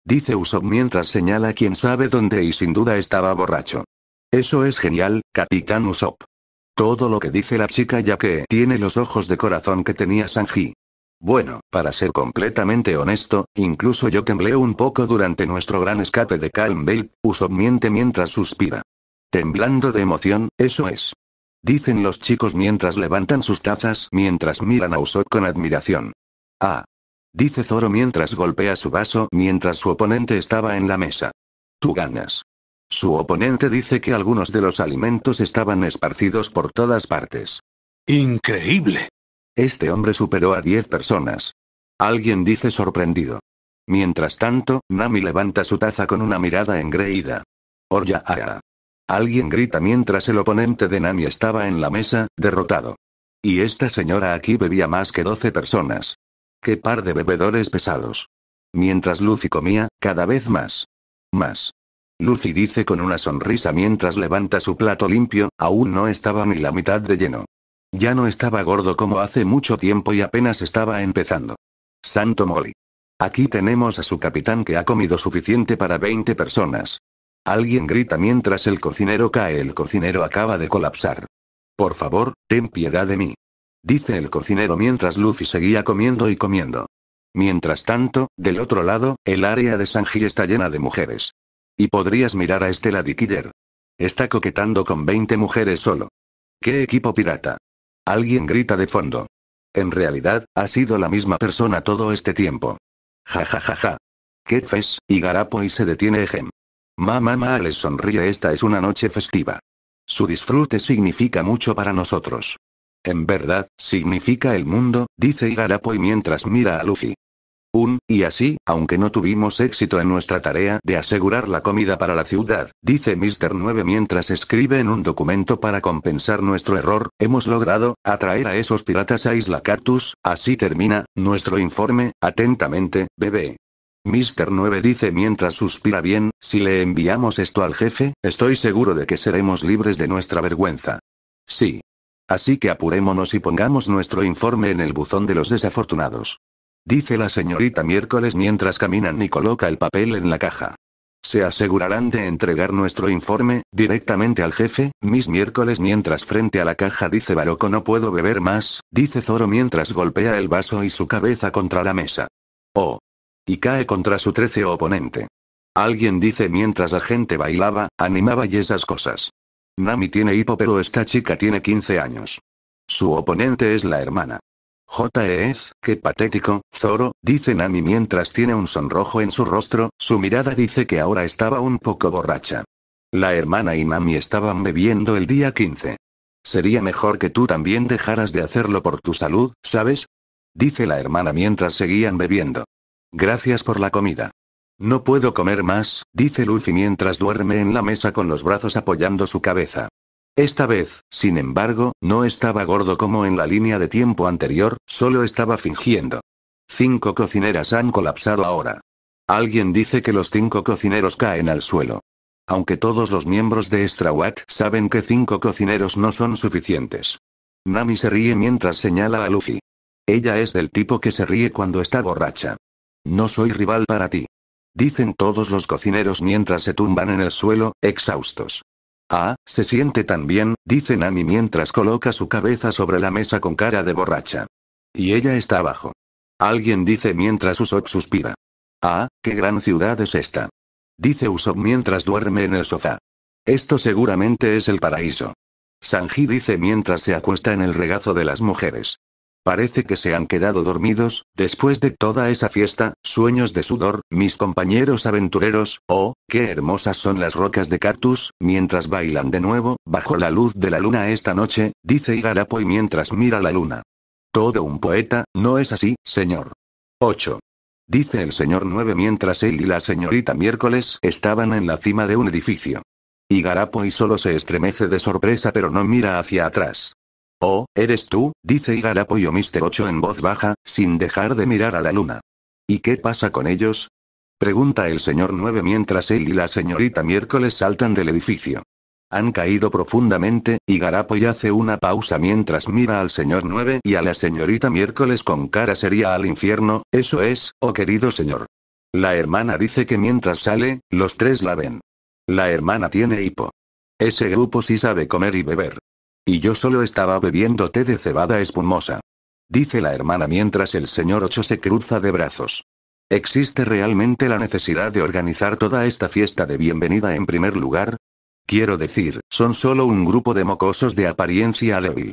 dice Usopp mientras señala quién sabe dónde y sin duda estaba borracho. Eso es genial, Capitán Usopp. Todo lo que dice la chica ya que tiene los ojos de corazón que tenía Sanji. Bueno, para ser completamente honesto, incluso yo temblé un poco durante nuestro gran escape de Calm Bell, Usopp miente mientras suspira. Temblando de emoción, eso es. Dicen los chicos mientras levantan sus tazas mientras miran a Usopp con admiración. Ah, Dice Zoro mientras golpea su vaso mientras su oponente estaba en la mesa. Tú ganas. Su oponente dice que algunos de los alimentos estaban esparcidos por todas partes. Increíble. Este hombre superó a 10 personas. Alguien dice sorprendido. Mientras tanto, Nami levanta su taza con una mirada engreída. Orya Ara. Ah, ah. Alguien grita mientras el oponente de Nami estaba en la mesa, derrotado. Y esta señora aquí bebía más que 12 personas. ¡Qué par de bebedores pesados! Mientras Lucy comía, cada vez más. Más. Lucy dice con una sonrisa mientras levanta su plato limpio, aún no estaba ni la mitad de lleno. Ya no estaba gordo como hace mucho tiempo y apenas estaba empezando. Santo Molly. Aquí tenemos a su capitán que ha comido suficiente para 20 personas. Alguien grita mientras el cocinero cae. El cocinero acaba de colapsar. Por favor, ten piedad de mí dice el cocinero mientras Luffy seguía comiendo y comiendo. Mientras tanto, del otro lado, el área de Sanji está llena de mujeres. Y podrías mirar a Estela de Está coquetando con 20 mujeres solo. ¡Qué equipo pirata! Alguien grita de fondo. En realidad, ha sido la misma persona todo este tiempo. Ja ja ja ¿Qué Y Garapo y se detiene Ejem. Mamá ma, ma, les sonríe esta es una noche festiva. Su disfrute significa mucho para nosotros. En verdad, significa el mundo, dice Igarapoy mientras mira a Luffy. Un, y así, aunque no tuvimos éxito en nuestra tarea de asegurar la comida para la ciudad, dice Mr. 9 mientras escribe en un documento para compensar nuestro error, hemos logrado, atraer a esos piratas a Isla Cactus, así termina, nuestro informe, atentamente, bebé. Mr. 9 dice mientras suspira bien, si le enviamos esto al jefe, estoy seguro de que seremos libres de nuestra vergüenza. Sí, Así que apurémonos y pongamos nuestro informe en el buzón de los desafortunados. Dice la señorita miércoles mientras caminan y coloca el papel en la caja. Se asegurarán de entregar nuestro informe, directamente al jefe, mis miércoles mientras frente a la caja dice Baroco no puedo beber más, dice Zoro mientras golpea el vaso y su cabeza contra la mesa. Oh. Y cae contra su trece oponente. Alguien dice mientras la gente bailaba, animaba y esas cosas. Nami tiene hipo pero esta chica tiene 15 años. Su oponente es la hermana. Jez, qué patético, Zoro, dice Nami mientras tiene un sonrojo en su rostro, su mirada dice que ahora estaba un poco borracha. La hermana y Nami estaban bebiendo el día 15. Sería mejor que tú también dejaras de hacerlo por tu salud, ¿sabes? Dice la hermana mientras seguían bebiendo. Gracias por la comida. No puedo comer más, dice Luffy mientras duerme en la mesa con los brazos apoyando su cabeza. Esta vez, sin embargo, no estaba gordo como en la línea de tiempo anterior, solo estaba fingiendo. Cinco cocineras han colapsado ahora. Alguien dice que los cinco cocineros caen al suelo. Aunque todos los miembros de Strawat saben que cinco cocineros no son suficientes. Nami se ríe mientras señala a Luffy. Ella es del tipo que se ríe cuando está borracha. No soy rival para ti dicen todos los cocineros mientras se tumban en el suelo, exhaustos. Ah, se siente tan bien, dice Nani mientras coloca su cabeza sobre la mesa con cara de borracha. Y ella está abajo. Alguien dice mientras Usopp suspira. Ah, qué gran ciudad es esta. Dice Usopp mientras duerme en el sofá. Esto seguramente es el paraíso. Sanji dice mientras se acuesta en el regazo de las mujeres. Parece que se han quedado dormidos, después de toda esa fiesta, sueños de sudor, mis compañeros aventureros, oh, qué hermosas son las rocas de cactus, mientras bailan de nuevo, bajo la luz de la luna esta noche, dice Igarapoy mientras mira la luna. Todo un poeta, ¿no es así, señor? 8. Dice el señor 9 mientras él y la señorita miércoles estaban en la cima de un edificio. Igarapoy solo se estremece de sorpresa pero no mira hacia atrás. Oh, ¿eres tú? dice Igarapo y Mister 8 en voz baja, sin dejar de mirar a la luna. ¿Y qué pasa con ellos? Pregunta el señor 9 mientras él y la señorita miércoles saltan del edificio. Han caído profundamente, y Garapo hace una pausa mientras mira al señor 9 y a la señorita miércoles con cara seria al infierno, eso es, oh querido señor. La hermana dice que mientras sale, los tres la ven. La hermana tiene hipo. Ese grupo sí sabe comer y beber. Y yo solo estaba bebiendo té de cebada espumosa. Dice la hermana mientras el señor Ocho se cruza de brazos. ¿Existe realmente la necesidad de organizar toda esta fiesta de bienvenida en primer lugar? Quiero decir, son solo un grupo de mocosos de apariencia débil.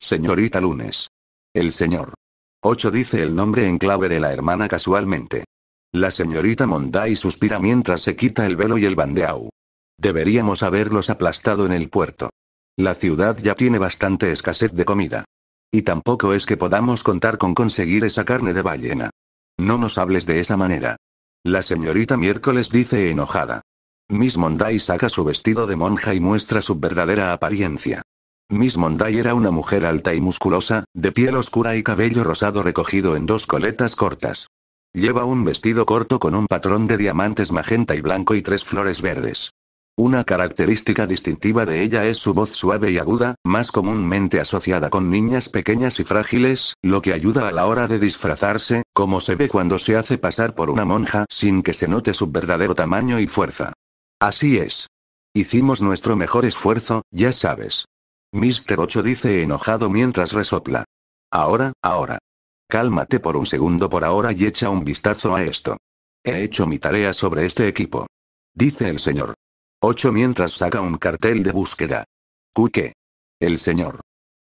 Señorita Lunes. El señor. ocho dice el nombre en clave de la hermana casualmente. La señorita Monday suspira mientras se quita el velo y el bandeau. Deberíamos haberlos aplastado en el puerto. La ciudad ya tiene bastante escasez de comida. Y tampoco es que podamos contar con conseguir esa carne de ballena. No nos hables de esa manera. La señorita miércoles dice enojada. Miss Monday saca su vestido de monja y muestra su verdadera apariencia. Miss Monday era una mujer alta y musculosa, de piel oscura y cabello rosado recogido en dos coletas cortas. Lleva un vestido corto con un patrón de diamantes magenta y blanco y tres flores verdes. Una característica distintiva de ella es su voz suave y aguda, más comúnmente asociada con niñas pequeñas y frágiles, lo que ayuda a la hora de disfrazarse, como se ve cuando se hace pasar por una monja sin que se note su verdadero tamaño y fuerza. Así es. Hicimos nuestro mejor esfuerzo, ya sabes. Mister 8 dice enojado mientras resopla. Ahora, ahora. Cálmate por un segundo por ahora y echa un vistazo a esto. He hecho mi tarea sobre este equipo. Dice el señor. 8 mientras saca un cartel de búsqueda. Cuque. El señor.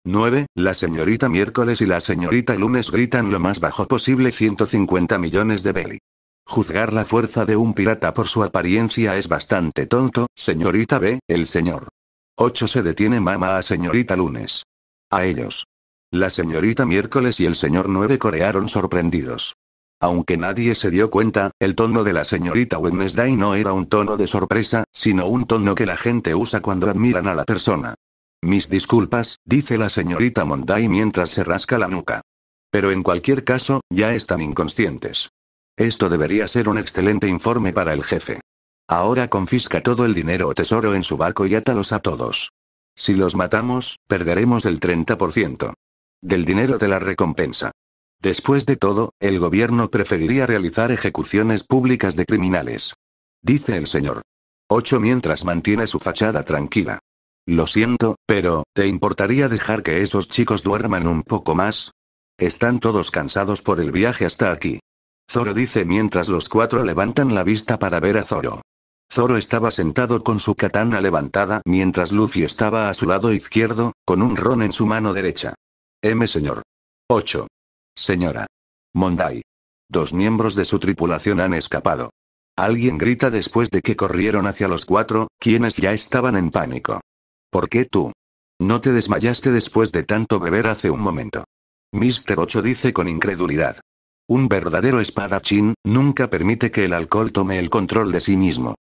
9. La señorita miércoles y la señorita lunes gritan lo más bajo posible 150 millones de Belly. Juzgar la fuerza de un pirata por su apariencia es bastante tonto, señorita B, el señor. 8 se detiene mamá a señorita lunes. A ellos. La señorita miércoles y el señor 9 corearon sorprendidos. Aunque nadie se dio cuenta, el tono de la señorita Wednesday no era un tono de sorpresa, sino un tono que la gente usa cuando admiran a la persona. Mis disculpas, dice la señorita Monday mientras se rasca la nuca. Pero en cualquier caso, ya están inconscientes. Esto debería ser un excelente informe para el jefe. Ahora confisca todo el dinero o tesoro en su barco y átalos a todos. Si los matamos, perderemos el 30% del dinero de la recompensa. Después de todo, el gobierno preferiría realizar ejecuciones públicas de criminales. Dice el señor. 8 mientras mantiene su fachada tranquila. Lo siento, pero, ¿te importaría dejar que esos chicos duerman un poco más? Están todos cansados por el viaje hasta aquí. Zoro dice mientras los cuatro levantan la vista para ver a Zoro. Zoro estaba sentado con su katana levantada mientras Luffy estaba a su lado izquierdo, con un ron en su mano derecha. M señor. 8. Señora. Mondai. Dos miembros de su tripulación han escapado. Alguien grita después de que corrieron hacia los cuatro, quienes ya estaban en pánico. ¿Por qué tú? No te desmayaste después de tanto beber hace un momento. Mister Ocho dice con incredulidad. Un verdadero espadachín, nunca permite que el alcohol tome el control de sí mismo.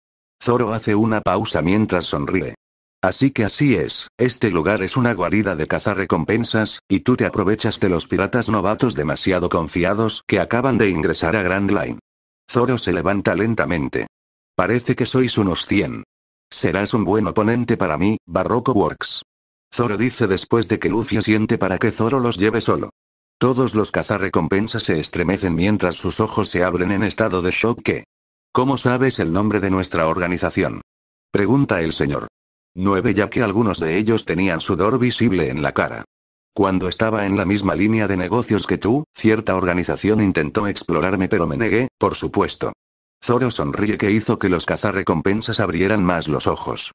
Zoro hace una pausa mientras sonríe. Así que así es, este lugar es una guarida de cazarrecompensas, y tú te aprovechas de los piratas novatos demasiado confiados que acaban de ingresar a Grand Line. Zoro se levanta lentamente. Parece que sois unos 100. Serás un buen oponente para mí, Barroco Works. Zoro dice después de que Lucia siente para que Zoro los lleve solo. Todos los cazarrecompensas se estremecen mientras sus ojos se abren en estado de shock ¿Cómo sabes el nombre de nuestra organización? Pregunta el señor. 9 ya que algunos de ellos tenían sudor visible en la cara. Cuando estaba en la misma línea de negocios que tú, cierta organización intentó explorarme pero me negué, por supuesto. Zoro sonríe que hizo que los cazarrecompensas abrieran más los ojos.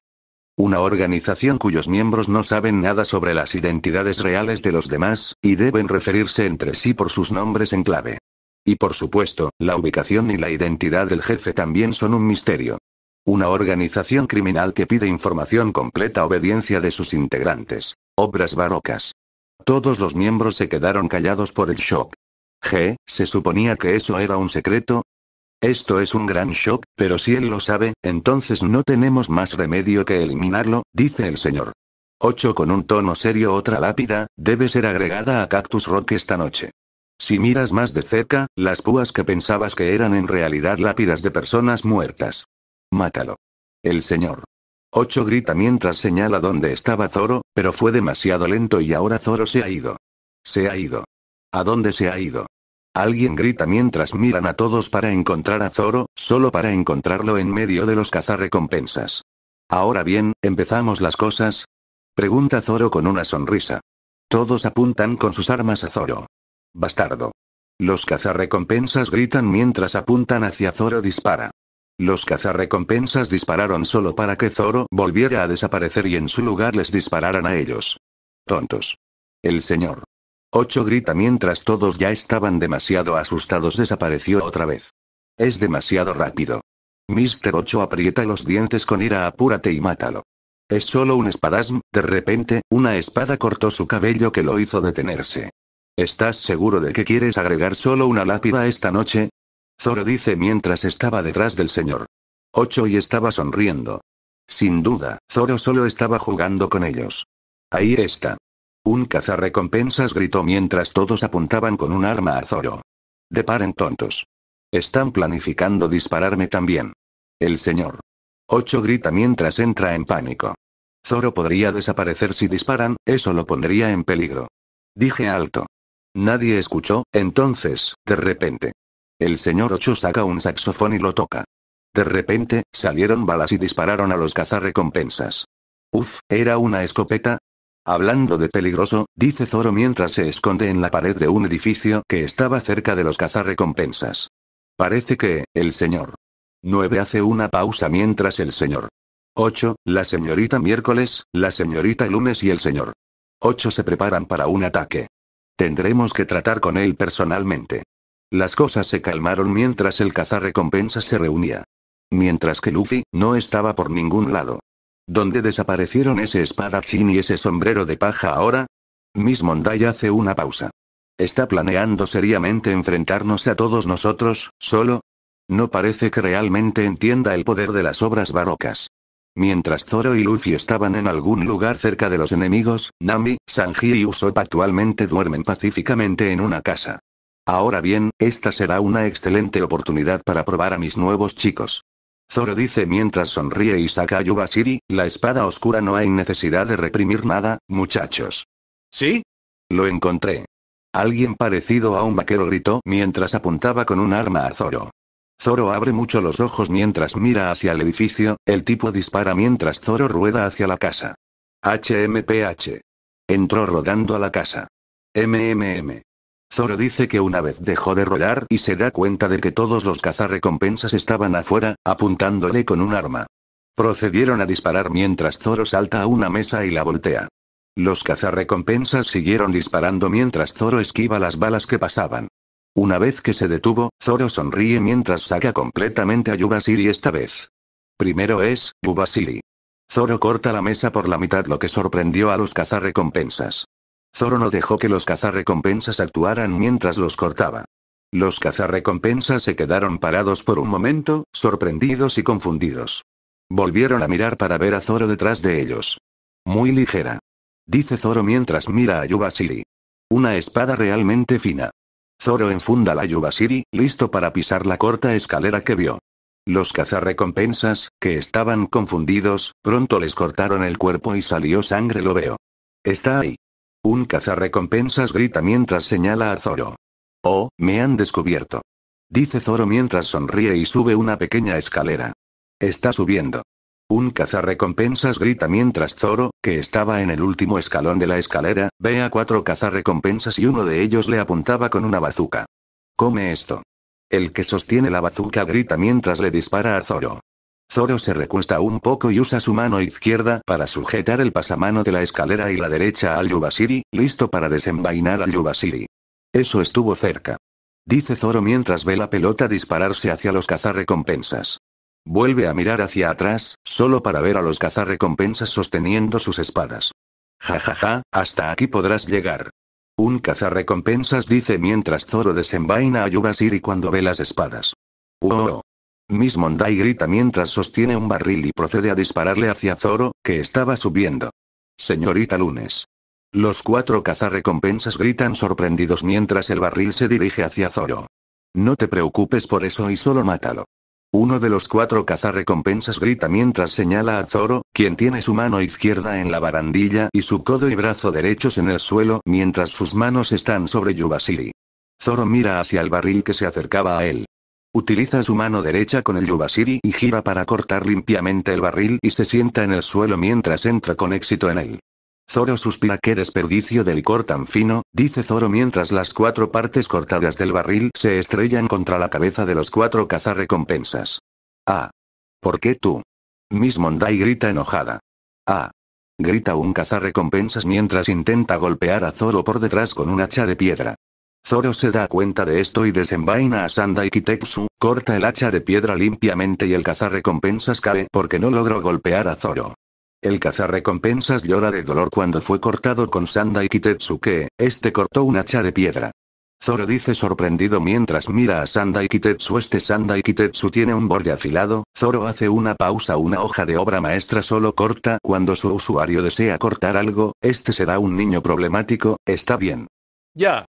Una organización cuyos miembros no saben nada sobre las identidades reales de los demás, y deben referirse entre sí por sus nombres en clave. Y por supuesto, la ubicación y la identidad del jefe también son un misterio. Una organización criminal que pide información completa obediencia de sus integrantes. Obras barrocas. Todos los miembros se quedaron callados por el shock. G, se suponía que eso era un secreto. Esto es un gran shock, pero si él lo sabe, entonces no tenemos más remedio que eliminarlo, dice el señor. 8 con un tono serio otra lápida, debe ser agregada a Cactus Rock esta noche. Si miras más de cerca, las púas que pensabas que eran en realidad lápidas de personas muertas. Mátalo. El señor. Ocho grita mientras señala dónde estaba Zoro, pero fue demasiado lento y ahora Zoro se ha ido. Se ha ido. ¿A dónde se ha ido? Alguien grita mientras miran a todos para encontrar a Zoro, solo para encontrarlo en medio de los cazarrecompensas. Ahora bien, ¿empezamos las cosas? Pregunta Zoro con una sonrisa. Todos apuntan con sus armas a Zoro. Bastardo. Los cazarrecompensas gritan mientras apuntan hacia Zoro dispara. Los cazarrecompensas dispararon solo para que Zoro volviera a desaparecer y en su lugar les dispararan a ellos. Tontos. El señor. Ocho grita mientras todos ya estaban demasiado asustados desapareció otra vez. Es demasiado rápido. Mister Ocho aprieta los dientes con ira apúrate y mátalo. Es solo un espadasm, de repente, una espada cortó su cabello que lo hizo detenerse. ¿Estás seguro de que quieres agregar solo una lápida esta noche? Zoro dice mientras estaba detrás del señor. Ocho y estaba sonriendo. Sin duda, Zoro solo estaba jugando con ellos. Ahí está. Un cazarrecompensas gritó mientras todos apuntaban con un arma a Zoro. Deparen tontos. Están planificando dispararme también. El señor. Ocho grita mientras entra en pánico. Zoro podría desaparecer si disparan, eso lo pondría en peligro. Dije alto. Nadie escuchó, entonces, de repente. El señor Ocho saca un saxofón y lo toca. De repente, salieron balas y dispararon a los cazarrecompensas. Uf, ¿era una escopeta? Hablando de peligroso, dice Zoro mientras se esconde en la pared de un edificio que estaba cerca de los cazarrecompensas. Parece que, el señor. 9 hace una pausa mientras el señor. 8, la señorita miércoles, la señorita lunes y el señor. 8 se preparan para un ataque. Tendremos que tratar con él personalmente. Las cosas se calmaron mientras el cazarrecompensa se reunía. Mientras que Luffy, no estaba por ningún lado. ¿Dónde desaparecieron ese espadachín y ese sombrero de paja ahora? Miss Mondai hace una pausa. ¿Está planeando seriamente enfrentarnos a todos nosotros, solo? No parece que realmente entienda el poder de las obras barrocas. Mientras Zoro y Luffy estaban en algún lugar cerca de los enemigos, Nami, Sanji y Usopp actualmente duermen pacíficamente en una casa. Ahora bien, esta será una excelente oportunidad para probar a mis nuevos chicos. Zoro dice mientras sonríe y saca a Yubashiri, la espada oscura no hay necesidad de reprimir nada, muchachos. ¿Sí? Lo encontré. Alguien parecido a un vaquero gritó mientras apuntaba con un arma a Zoro. Zoro abre mucho los ojos mientras mira hacia el edificio, el tipo dispara mientras Zoro rueda hacia la casa. HMPH. Entró rodando a la casa. MMM. Zoro dice que una vez dejó de rodar y se da cuenta de que todos los cazarrecompensas estaban afuera, apuntándole con un arma. Procedieron a disparar mientras Zoro salta a una mesa y la voltea. Los cazarrecompensas siguieron disparando mientras Zoro esquiva las balas que pasaban. Una vez que se detuvo, Zoro sonríe mientras saca completamente a Yubasiri esta vez. Primero es, Yubasiri. Zoro corta la mesa por la mitad lo que sorprendió a los cazarrecompensas. Zoro no dejó que los cazarrecompensas actuaran mientras los cortaba. Los cazarrecompensas se quedaron parados por un momento, sorprendidos y confundidos. Volvieron a mirar para ver a Zoro detrás de ellos. Muy ligera. Dice Zoro mientras mira a Yubasiri. Una espada realmente fina. Zoro enfunda la Yubasiri, listo para pisar la corta escalera que vio. Los cazarrecompensas, que estaban confundidos, pronto les cortaron el cuerpo y salió sangre lo veo. Está ahí. Un cazarrecompensas grita mientras señala a Zoro. Oh, me han descubierto. Dice Zoro mientras sonríe y sube una pequeña escalera. Está subiendo. Un cazarrecompensas grita mientras Zoro, que estaba en el último escalón de la escalera, ve a cuatro cazarrecompensas y uno de ellos le apuntaba con una bazuca. Come esto. El que sostiene la bazuca grita mientras le dispara a Zoro. Zoro se recuesta un poco y usa su mano izquierda para sujetar el pasamano de la escalera y la derecha al Yubasiri, listo para desenvainar al Yubasiri. Eso estuvo cerca. Dice Zoro mientras ve la pelota dispararse hacia los cazarrecompensas. Vuelve a mirar hacia atrás, solo para ver a los cazarrecompensas sosteniendo sus espadas. Ja ja ja, hasta aquí podrás llegar. Un cazarrecompensas dice mientras Zoro desenvaina a Yubasiri cuando ve las espadas. ¡Wow! Miss Monday grita mientras sostiene un barril y procede a dispararle hacia Zoro, que estaba subiendo. Señorita Lunes. Los cuatro cazarrecompensas gritan sorprendidos mientras el barril se dirige hacia Zoro. No te preocupes por eso y solo mátalo. Uno de los cuatro cazarrecompensas grita mientras señala a Zoro, quien tiene su mano izquierda en la barandilla y su codo y brazo derechos en el suelo mientras sus manos están sobre Yubasiri. Zoro mira hacia el barril que se acercaba a él. Utiliza su mano derecha con el Yubasiri y gira para cortar limpiamente el barril y se sienta en el suelo mientras entra con éxito en él. Zoro suspira qué desperdicio de licor tan fino, dice Zoro mientras las cuatro partes cortadas del barril se estrellan contra la cabeza de los cuatro cazarrecompensas. Ah. ¿Por qué tú? Miss Mondai grita enojada. Ah. Grita un cazarrecompensas mientras intenta golpear a Zoro por detrás con un hacha de piedra. Zoro se da cuenta de esto y desenvaina a Sanda y corta el hacha de piedra limpiamente y el cazarrecompensas cae porque no logró golpear a Zoro. El cazarrecompensas llora de dolor cuando fue cortado con Sanda y que, este cortó un hacha de piedra. Zoro dice sorprendido mientras mira a Sanda y Este Sanda tiene un borde afilado, Zoro hace una pausa. Una hoja de obra maestra solo corta cuando su usuario desea cortar algo, este será un niño problemático, está bien. Ya,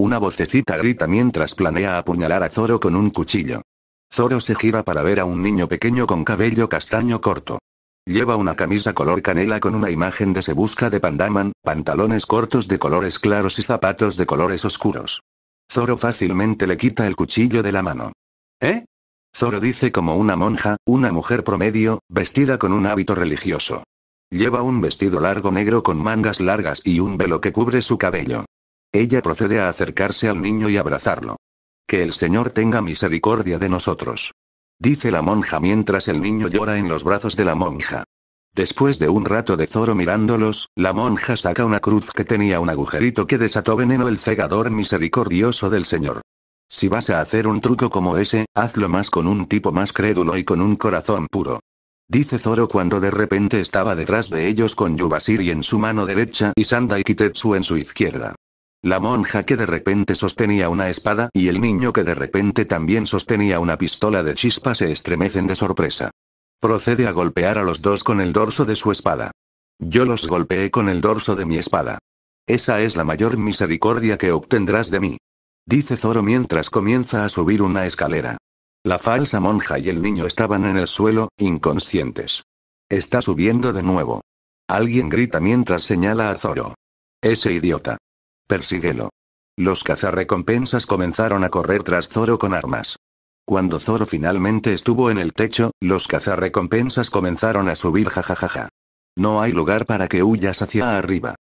una vocecita grita mientras planea apuñalar a Zoro con un cuchillo. Zoro se gira para ver a un niño pequeño con cabello castaño corto. Lleva una camisa color canela con una imagen de Se busca de Pandaman, pantalones cortos de colores claros y zapatos de colores oscuros. Zoro fácilmente le quita el cuchillo de la mano. ¿Eh? Zoro dice como una monja, una mujer promedio, vestida con un hábito religioso. Lleva un vestido largo negro con mangas largas y un velo que cubre su cabello. Ella procede a acercarse al niño y abrazarlo. Que el Señor tenga misericordia de nosotros. Dice la monja mientras el niño llora en los brazos de la monja. Después de un rato de Zoro mirándolos, la monja saca una cruz que tenía un agujerito que desató veneno el cegador misericordioso del Señor. Si vas a hacer un truco como ese, hazlo más con un tipo más crédulo y con un corazón puro. Dice Zoro cuando de repente estaba detrás de ellos con Yubasiri en su mano derecha y Sanda y Kitetsu en su izquierda. La monja que de repente sostenía una espada y el niño que de repente también sostenía una pistola de chispa se estremecen de sorpresa. Procede a golpear a los dos con el dorso de su espada. Yo los golpeé con el dorso de mi espada. Esa es la mayor misericordia que obtendrás de mí. Dice Zoro mientras comienza a subir una escalera. La falsa monja y el niño estaban en el suelo, inconscientes. Está subiendo de nuevo. Alguien grita mientras señala a Zoro. Ese idiota. Persíguelo. Los cazarrecompensas comenzaron a correr tras Zoro con armas. Cuando Zoro finalmente estuvo en el techo, los cazarrecompensas comenzaron a subir jajajaja. No hay lugar para que huyas hacia arriba.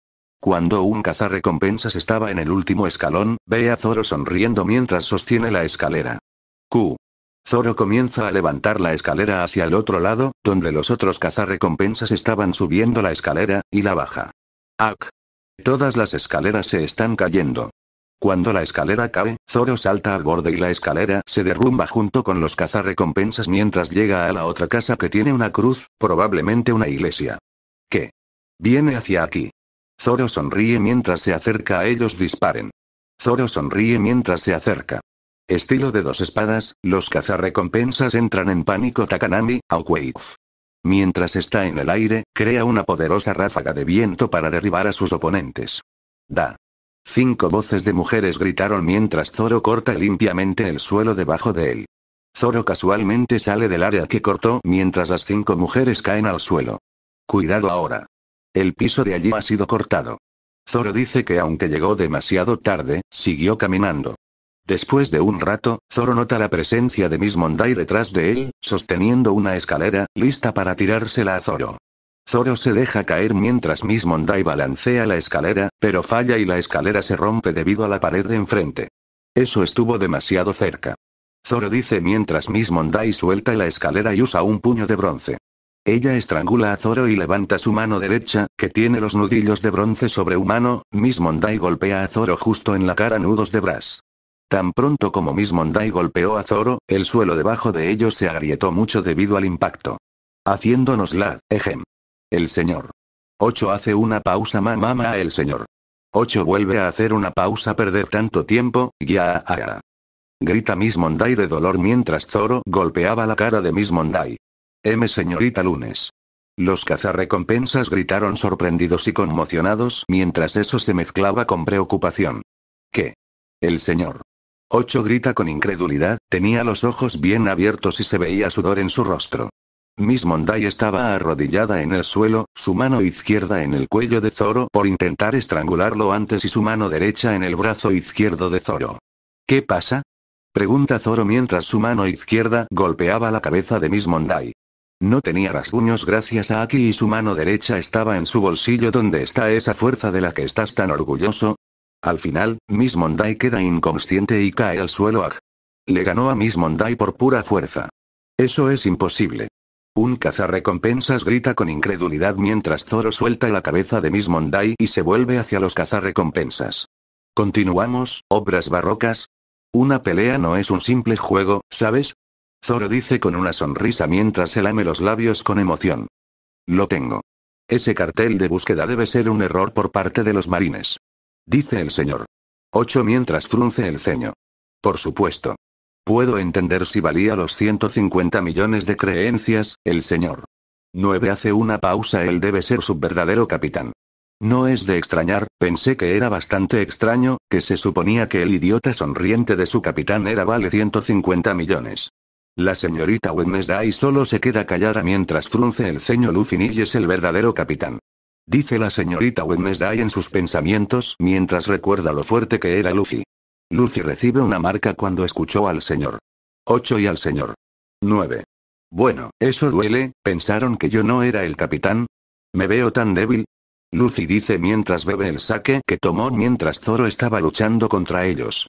Cuando un cazarrecompensas estaba en el último escalón, ve a Zoro sonriendo mientras sostiene la escalera. Q. Zoro comienza a levantar la escalera hacia el otro lado, donde los otros cazarrecompensas estaban subiendo la escalera, y la baja. Ak. Todas las escaleras se están cayendo. Cuando la escalera cae, Zoro salta al borde y la escalera se derrumba junto con los cazarrecompensas mientras llega a la otra casa que tiene una cruz, probablemente una iglesia. ¿Qué? Viene hacia aquí. Zoro sonríe mientras se acerca a ellos disparen. Zoro sonríe mientras se acerca. Estilo de dos espadas, los cazarrecompensas entran en pánico Takanami, Aukweif. Mientras está en el aire, crea una poderosa ráfaga de viento para derribar a sus oponentes. Da. Cinco voces de mujeres gritaron mientras Zoro corta limpiamente el suelo debajo de él. Zoro casualmente sale del área que cortó mientras las cinco mujeres caen al suelo. Cuidado ahora. El piso de allí ha sido cortado. Zoro dice que aunque llegó demasiado tarde, siguió caminando. Después de un rato, Zoro nota la presencia de Miss Mondai detrás de él, sosteniendo una escalera, lista para tirársela a Zoro. Zoro se deja caer mientras Miss Mondai balancea la escalera, pero falla y la escalera se rompe debido a la pared de enfrente. Eso estuvo demasiado cerca. Zoro dice mientras Miss Mondai suelta la escalera y usa un puño de bronce. Ella estrangula a Zoro y levanta su mano derecha, que tiene los nudillos de bronce sobrehumano, Miss Mondai golpea a Zoro justo en la cara nudos de Brass. Tan pronto como Miss Mondai golpeó a Zoro, el suelo debajo de ellos se agrietó mucho debido al impacto. Haciéndonos la, ejem. El señor. 8 hace una pausa mamá ma, el señor. 8 vuelve a hacer una pausa perder tanto tiempo, ya Grita Miss Mondai de dolor mientras Zoro golpeaba la cara de Miss Monday. M señorita lunes. Los cazarrecompensas gritaron sorprendidos y conmocionados mientras eso se mezclaba con preocupación. ¿Qué? El señor. Ocho grita con incredulidad, tenía los ojos bien abiertos y se veía sudor en su rostro. Miss Monday estaba arrodillada en el suelo, su mano izquierda en el cuello de Zoro por intentar estrangularlo antes y su mano derecha en el brazo izquierdo de Zoro. ¿Qué pasa? Pregunta Zoro mientras su mano izquierda golpeaba la cabeza de Miss Monday. No tenía rasguños gracias a Aki y su mano derecha estaba en su bolsillo donde está esa fuerza de la que estás tan orgulloso, al final, Miss Monday queda inconsciente y cae al suelo. Le ganó a Miss Mondai por pura fuerza. Eso es imposible. Un cazarrecompensas grita con incredulidad mientras Zoro suelta la cabeza de Miss Monday y se vuelve hacia los cazarrecompensas. Continuamos, obras barrocas. Una pelea no es un simple juego, ¿sabes? Zoro dice con una sonrisa mientras se lame los labios con emoción. Lo tengo. Ese cartel de búsqueda debe ser un error por parte de los marines. Dice el señor. 8. mientras frunce el ceño. Por supuesto. Puedo entender si valía los 150 millones de creencias, el señor. 9 hace una pausa, él debe ser su verdadero capitán. No es de extrañar, pensé que era bastante extraño, que se suponía que el idiota sonriente de su capitán era vale 150 millones. La señorita Wednesday solo se queda callada mientras frunce el ceño Luffy es el verdadero capitán dice la señorita Wednesday en sus pensamientos mientras recuerda lo fuerte que era Lucy. Lucy recibe una marca cuando escuchó al señor. 8 y al señor. 9. Bueno, eso duele, pensaron que yo no era el capitán. Me veo tan débil. Lucy dice mientras bebe el saque que tomó mientras Zoro estaba luchando contra ellos.